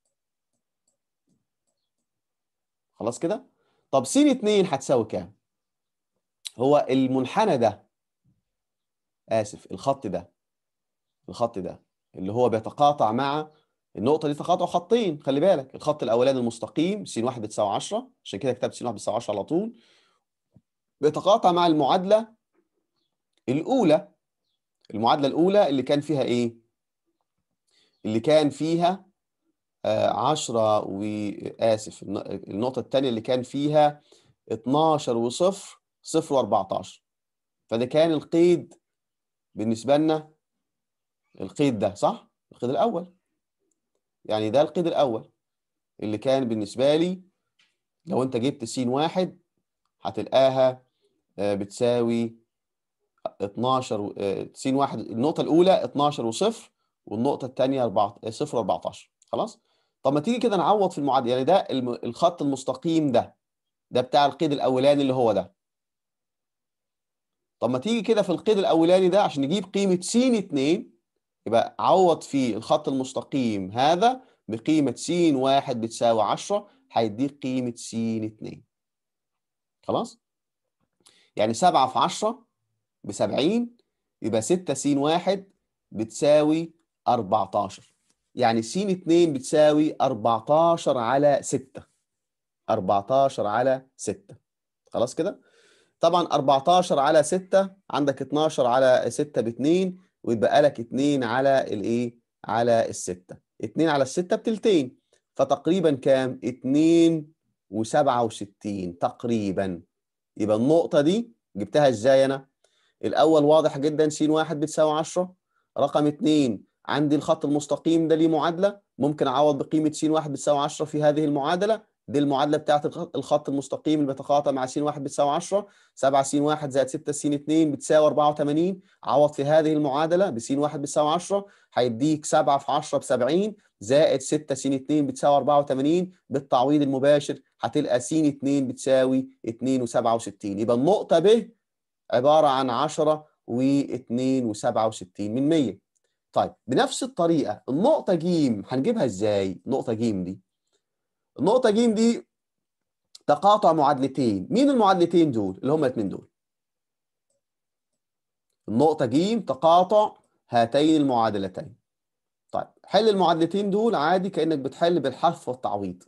خلاص كده؟ طب س 2 هتساوي كام؟ هو المنحنى ده اسف الخط ده الخط ده اللي هو بيتقاطع مع النقطه دي تقاطع خطين خلي بالك الخط الاولاني المستقيم س 1 بتساوي 10 عشان كده كتبت س 1 بتساوي 10 على طول بيتقاطع مع المعادله الاولى المعادله الاولى اللي كان فيها ايه اللي كان فيها 10 آه، واسف النقطه الثانيه اللي كان فيها 12 و0 0 و14 فده كان القيد بالنسبة لنا القيد ده صح؟ القيد الأول يعني ده القيد الأول اللي كان بالنسبة لي لو أنت جبت س واحد هتلقاها آه، بتساوي 12 آه، س واحد النقطة الأولى 12 وصفر والنقطة الثانية 0 و 14 خلاص؟ طب ما تيجي كده نعوض في المعادلة يعني ده الخط المستقيم ده ده بتاع القيد الأولاني اللي هو ده طب ما تيجي كده في القيد الاولاني ده عشان نجيب قيمه س 2 يبقى عوض في الخط المستقيم هذا بقيمه س 1 بتساوي 10 هيديك قيمه س 2 خلاص يعني 7 في 10 ب 70 يبقى 6 س 1 بتساوي 14 يعني س 2 بتساوي 14 على 6 14 على 6 خلاص كده طبعا 14 على 6 عندك 12 على 6 ب 2 ويبقى لك 2 على الايه على الستة 2 على الستة بتلتين فتقريبا كام 2 و67 تقريبا يبقى النقطة دي جبتها ازاي انا الاول واضح جدا س واحد بتساوي 10 رقم 2 عندي الخط المستقيم ده ليه معادلة ممكن اعوض بقيمة س واحد بتساوي 10 في هذه المعادلة دي المعادله بتاعت الخط المستقيم اللي بيتقاطع مع س 1 بتساوي 10 7 س 1 زائد 6 س 2 بتساوي 84 عوض في هذه المعادله بس 1 بتساوي 10 هيديك 7 في 10 ب 70 زائد 6 س 2 بتساوي 84 بالتعويض المباشر هتلقى س 2 بتساوي 2 و67 يبقى النقطه ب عباره عن 10 و2 و67 من 100 طيب بنفس الطريقه النقطه ج هنجيبها ازاي النقطه ج دي النقطه ج دي تقاطع معادلتين مين المعادلتين دول اللي هما الاثنين دول النقطه ج تقاطع هاتين المعادلتين طيب حل المعادلتين دول عادي كانك بتحل بالحذف والتعويض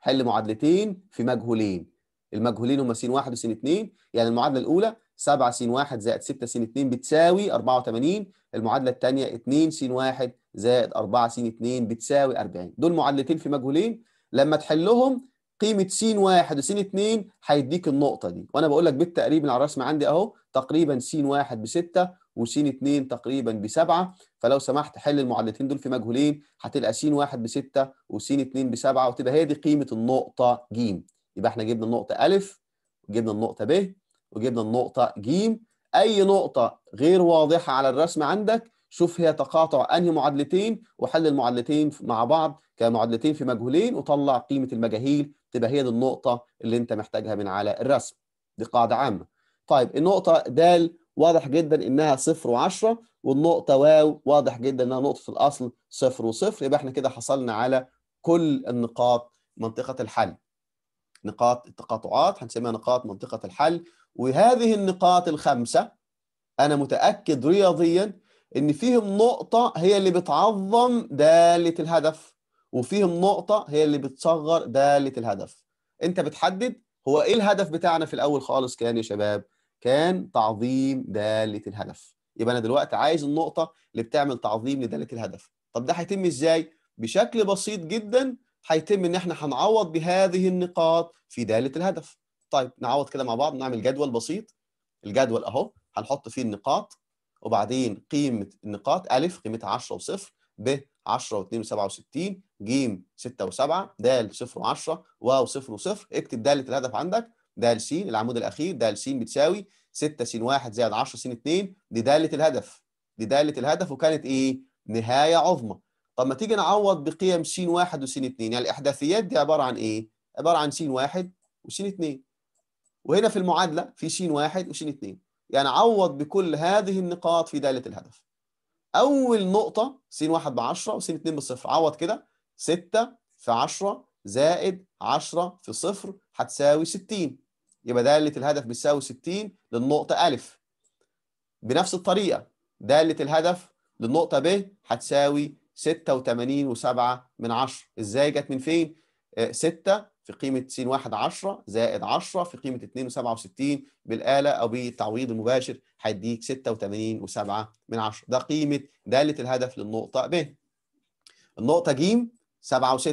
حل معادلتين في مجهولين المجهولين هما س 1 وس 2 يعني المعادله الاولى 7 س 1 زائد 6 س 2 بتساوي 84 المعادله الثانيه 2 س 1 زائد 4 س 2 بتساوي 40 دول معادلتين في مجهولين لما تحلهم قيمه س واحد وس اتنين هيديك النقطه دي وانا بقول لك بالتقريب على الرسم عندي اهو تقريبا س واحد بستة وس اتنين تقريبا بسبعة فلو سمحت حل المعادلتين دول في مجهولين هتلقى س واحد بستة وس اتنين بسبعة وتبقى هي دي قيمه النقطه ج يبقى احنا جبنا النقطه أ وجبنا النقطه ب وجبنا النقطه ج اي نقطه غير واضحه على الرسم عندك شوف هي تقاطع انهي معادلتين وحل المعادلتين مع بعض كمعادلتين في مجهولين وطلع قيمه المجاهيل تبقى هي دي النقطه اللي انت محتاجها من على الرسم دي قاعده عامه طيب النقطه د واضح جدا انها صفر و10 والنقطه واو واضح جدا انها نقطه في الاصل صفر وصفر يبقى احنا كده حصلنا على كل النقاط منطقه الحل نقاط التقاطعات هنسميها نقاط منطقه الحل وهذه النقاط الخمسه انا متاكد رياضيا ان فيهم نقطه هي اللي بتعظم داله الهدف وفيهم نقطه هي اللي بتصغر داله الهدف انت بتحدد هو ايه الهدف بتاعنا في الاول خالص كان يا شباب كان تعظيم داله الهدف يبقى انا دلوقتي عايز النقطه اللي بتعمل تعظيم لداله الهدف طب ده هيتم ازاي بشكل بسيط جدا هيتم ان احنا هنعوض بهذه النقاط في داله الهدف طيب نعوض كده مع بعض نعمل جدول بسيط الجدول اهو هنحط فيه النقاط وبعدين قيمه النقاط أ قيمتها 10 و0 ب 10 و2 و67 ج 6 و7 د 0 و10 واو 0 و0 اكتب داله الهدف عندك د س العمود الاخير د س بتساوي 6 س 1 زائد 10 س 2 دي داله الهدف دي داله الهدف وكانت ايه؟ نهايه عظمى طب ما تيجي نعوض بقيم س 1 وس 2 يعني الاحداثيات دي عباره عن ايه؟ عباره عن س 1 وس 2 وهنا في المعادله في س 1 وس 2 يعني عوض بكل هذه النقاط في دالة الهدف أول نقطة س 1 ب 10 وس 2 بصفر عوض كده 6 في 10 زائد 10 في صفر هتساوي 60 يبقى دالة الهدف بتساوي 60 للنقطة أ بنفس الطريقة دالة الهدف للنقطة ب هتساوي 86.7 من 10 ازاي جت من فين؟ 6 آه، في قيمة س واحد 10 زائد 10 في قيمة 2.67 بالآلة أو بالتعويض المباشر هيديك 86 وسبعة من عشرة ده قيمة دالة الهدف للنقطة ب. النقطة ج 7 و6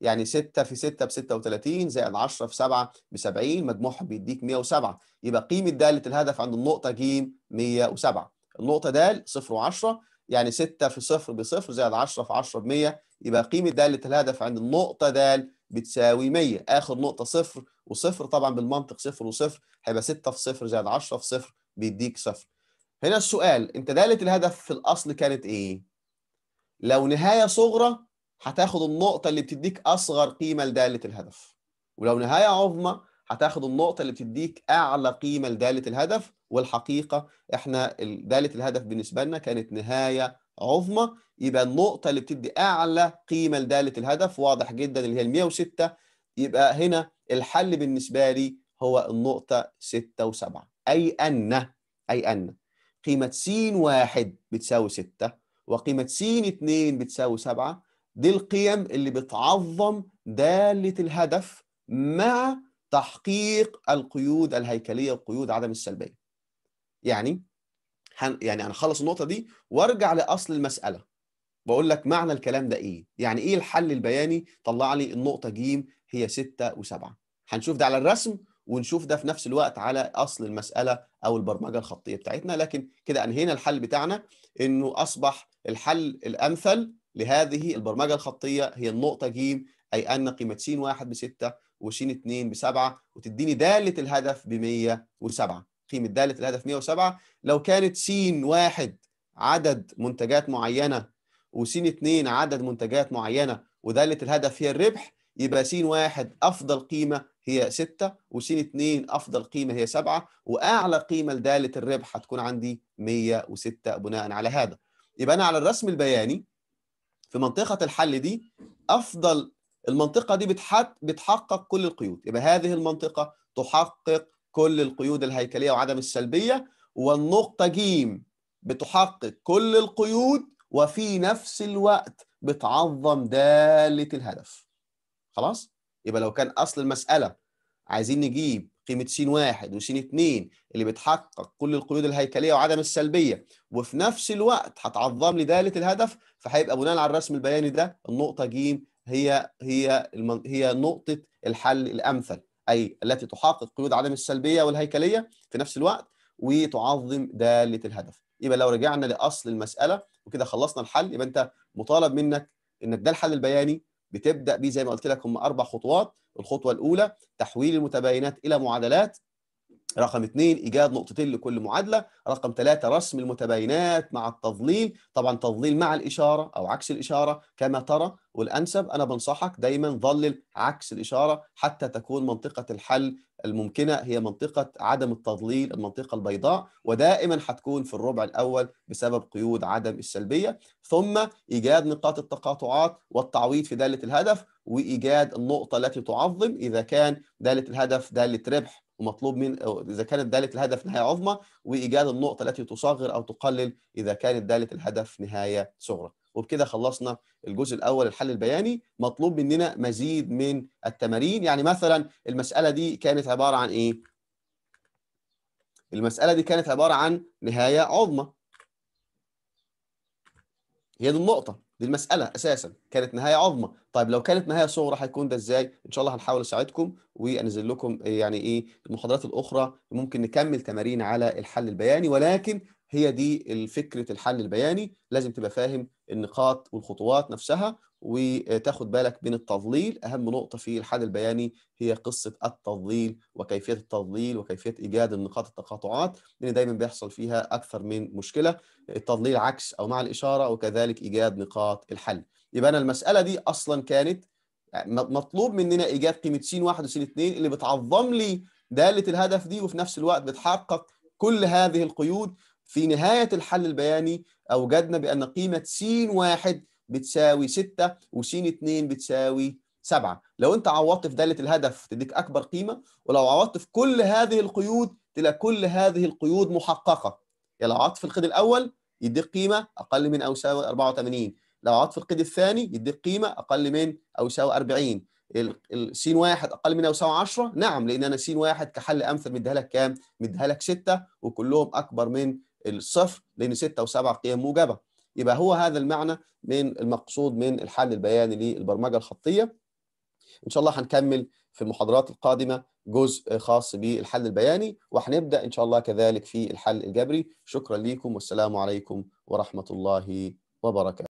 يعني 6 في 6 ب 36 زائد 10 في 7 ب 70 مجموعهم بيديك 107 يبقى قيمة دالة الهدف عند النقطة ج 107 النقطة د 0 و10 يعني 6 في 0 بصفر زائد 10 في 10 ب 100 يبقى قيمة دالة الهدف عند النقطة د بتساوي 100 آخر نقطه صفر وصفر طبعا بالمنطق صفر وصفر هيبقى 6 في صفر زائد 10 في صفر بيديك صفر هنا السؤال انت داله الهدف في الاصل كانت ايه لو نهايه صغرى هتاخد النقطه اللي بتديك اصغر قيمه لداله الهدف ولو نهايه عظمى هتاخد النقطه اللي بتديك اعلى قيمه لداله الهدف والحقيقه احنا داله الهدف بالنسبه لنا كانت نهايه عظمى يبقى النقطة اللي بتدي أعلى قيمة لدالة الهدف واضح جدا اللي هي المية 106 يبقى هنا الحل بالنسبة لي هو النقطة 6 و7 أي أن أي أن قيمة س واحد بتساوي 6 وقيمة س 2 بتساوي 7 دي القيم اللي بتعظم دالة الهدف مع تحقيق القيود الهيكلية وقيود عدم السلبية يعني هن يعني هنخلص النقطه دي وارجع لاصل المساله بقول لك معنى الكلام ده ايه يعني ايه الحل البياني طلع لي النقطه ج هي 6 و7 هنشوف ده على الرسم ونشوف ده في نفس الوقت على اصل المساله او البرمجه الخطيه بتاعتنا لكن كده انهينا الحل بتاعنا انه اصبح الحل الامثل لهذه البرمجه الخطيه هي النقطه ج اي ان قيمه س 1 ب 6 وس 2 ب 7 وتديني داله الهدف ب 107 قيمة دالة الهدف 107 لو كانت س واحد عدد منتجات معينة وس اتنين عدد منتجات معينة ودالة الهدف هي الربح يبقى س واحد أفضل قيمة هي 6 وس اتنين أفضل قيمة هي 7 وأعلى قيمة لدالة الربح هتكون عندي 106 بناء على هذا يبقى أنا على الرسم البياني في منطقة الحل دي أفضل المنطقة دي بتحقق كل القيود يبقى هذه المنطقة تحقق كل القيود الهيكليه وعدم السلبيه والنقطه ج بتحقق كل القيود وفي نفس الوقت بتعظم داله الهدف خلاص يبقى لو كان اصل المساله عايزين نجيب قيمه س واحد وس اتنين اللي بتحقق كل القيود الهيكليه وعدم السلبيه وفي نفس الوقت هتعظم لي داله الهدف فهيبقى بناء على الرسم البياني ده النقطه ج هي هي هي نقطه الحل الامثل أي التي تحقق قيود عدم السلبية والهيكلية في نفس الوقت وتعظم دالة الهدف يبقى لو رجعنا لأصل المسألة وكده خلصنا الحل يبقى أنت مطالب منك إنك ده الحل البياني بتبدأ بيه زي ما قلت لك هم أربع خطوات الخطوة الأولى تحويل المتباينات إلى معادلات رقم اثنين إيجاد نقطتين لكل معادلة رقم ثلاثة رسم المتباينات مع التظليل، طبعا تظليل مع الإشارة أو عكس الإشارة كما ترى والأنسب أنا بنصحك دايما ظلل عكس الإشارة حتى تكون منطقة الحل الممكنة هي منطقة عدم التظليل المنطقة البيضاء ودائما هتكون في الربع الأول بسبب قيود عدم السلبية ثم إيجاد نقاط التقاطعات والتعويض في دالة الهدف وإيجاد النقطة التي تعظم إذا كان دالة الهدف دالة ربح ومطلوب من اذا كانت ذلك الهدف نهايه عظمى وايجاد النقطه التي تصغر او تقلل اذا كانت ذلك الهدف نهايه صغرى وبكده خلصنا الجزء الاول الحل البياني مطلوب مننا مزيد من التمارين يعني مثلا المساله دي كانت عباره عن ايه المساله دي كانت عباره عن نهايه عظمى هي دي النقطه دي المساله اساسا كانت نهايه عظمى طيب لو كانت نهايه صغرى هيكون ده ازاي ان شاء الله هنحاول نساعدكم وانزل لكم يعني ايه المحاضرات الاخرى ممكن نكمل تمارين على الحل البياني ولكن هي دي فكره الحل البياني لازم تبقى فاهم النقاط والخطوات نفسها وتاخد بالك من التضليل اهم نقطه في الحد البياني هي قصه التضليل وكيفيه التضليل وكيفيه ايجاد النقاط التقاطعات لان دايما بيحصل فيها اكثر من مشكله التضليل عكس او مع الاشاره وكذلك ايجاد نقاط الحل يبقى انا المساله دي اصلا كانت مطلوب مننا ايجاد قيمه س 1 وس 2 اللي بتعظم لي داله الهدف دي وفي نفس الوقت بتحقق كل هذه القيود في نهايه الحل البياني اوجدنا بان قيمه س 1 بتساوي 6 وس 2 بتساوي 7 لو انت عوضت في داله الهدف تديك اكبر قيمه ولو عوضت في كل هذه القيود تلاقي كل هذه القيود محققه يعني لو عوضت في القيد الاول يديك قيمه اقل من او يساوي 84 لو عوضت في القيد الثاني يديك قيمه اقل من او يساوي 40 س واحد اقل من او يساوي 10 نعم لان انا س واحد كحل امثل مديها لك كام مديها لك 6 وكلهم اكبر من الصفر لان 6 و7 قيم موجبه يبقى هو هذا المعنى من المقصود من الحل البياني للبرمجه الخطيه ان شاء الله هنكمل في المحاضرات القادمه جزء خاص بالحل البياني وهنبدا ان شاء الله كذلك في الحل الجبري شكرا لكم والسلام عليكم ورحمه الله وبركاته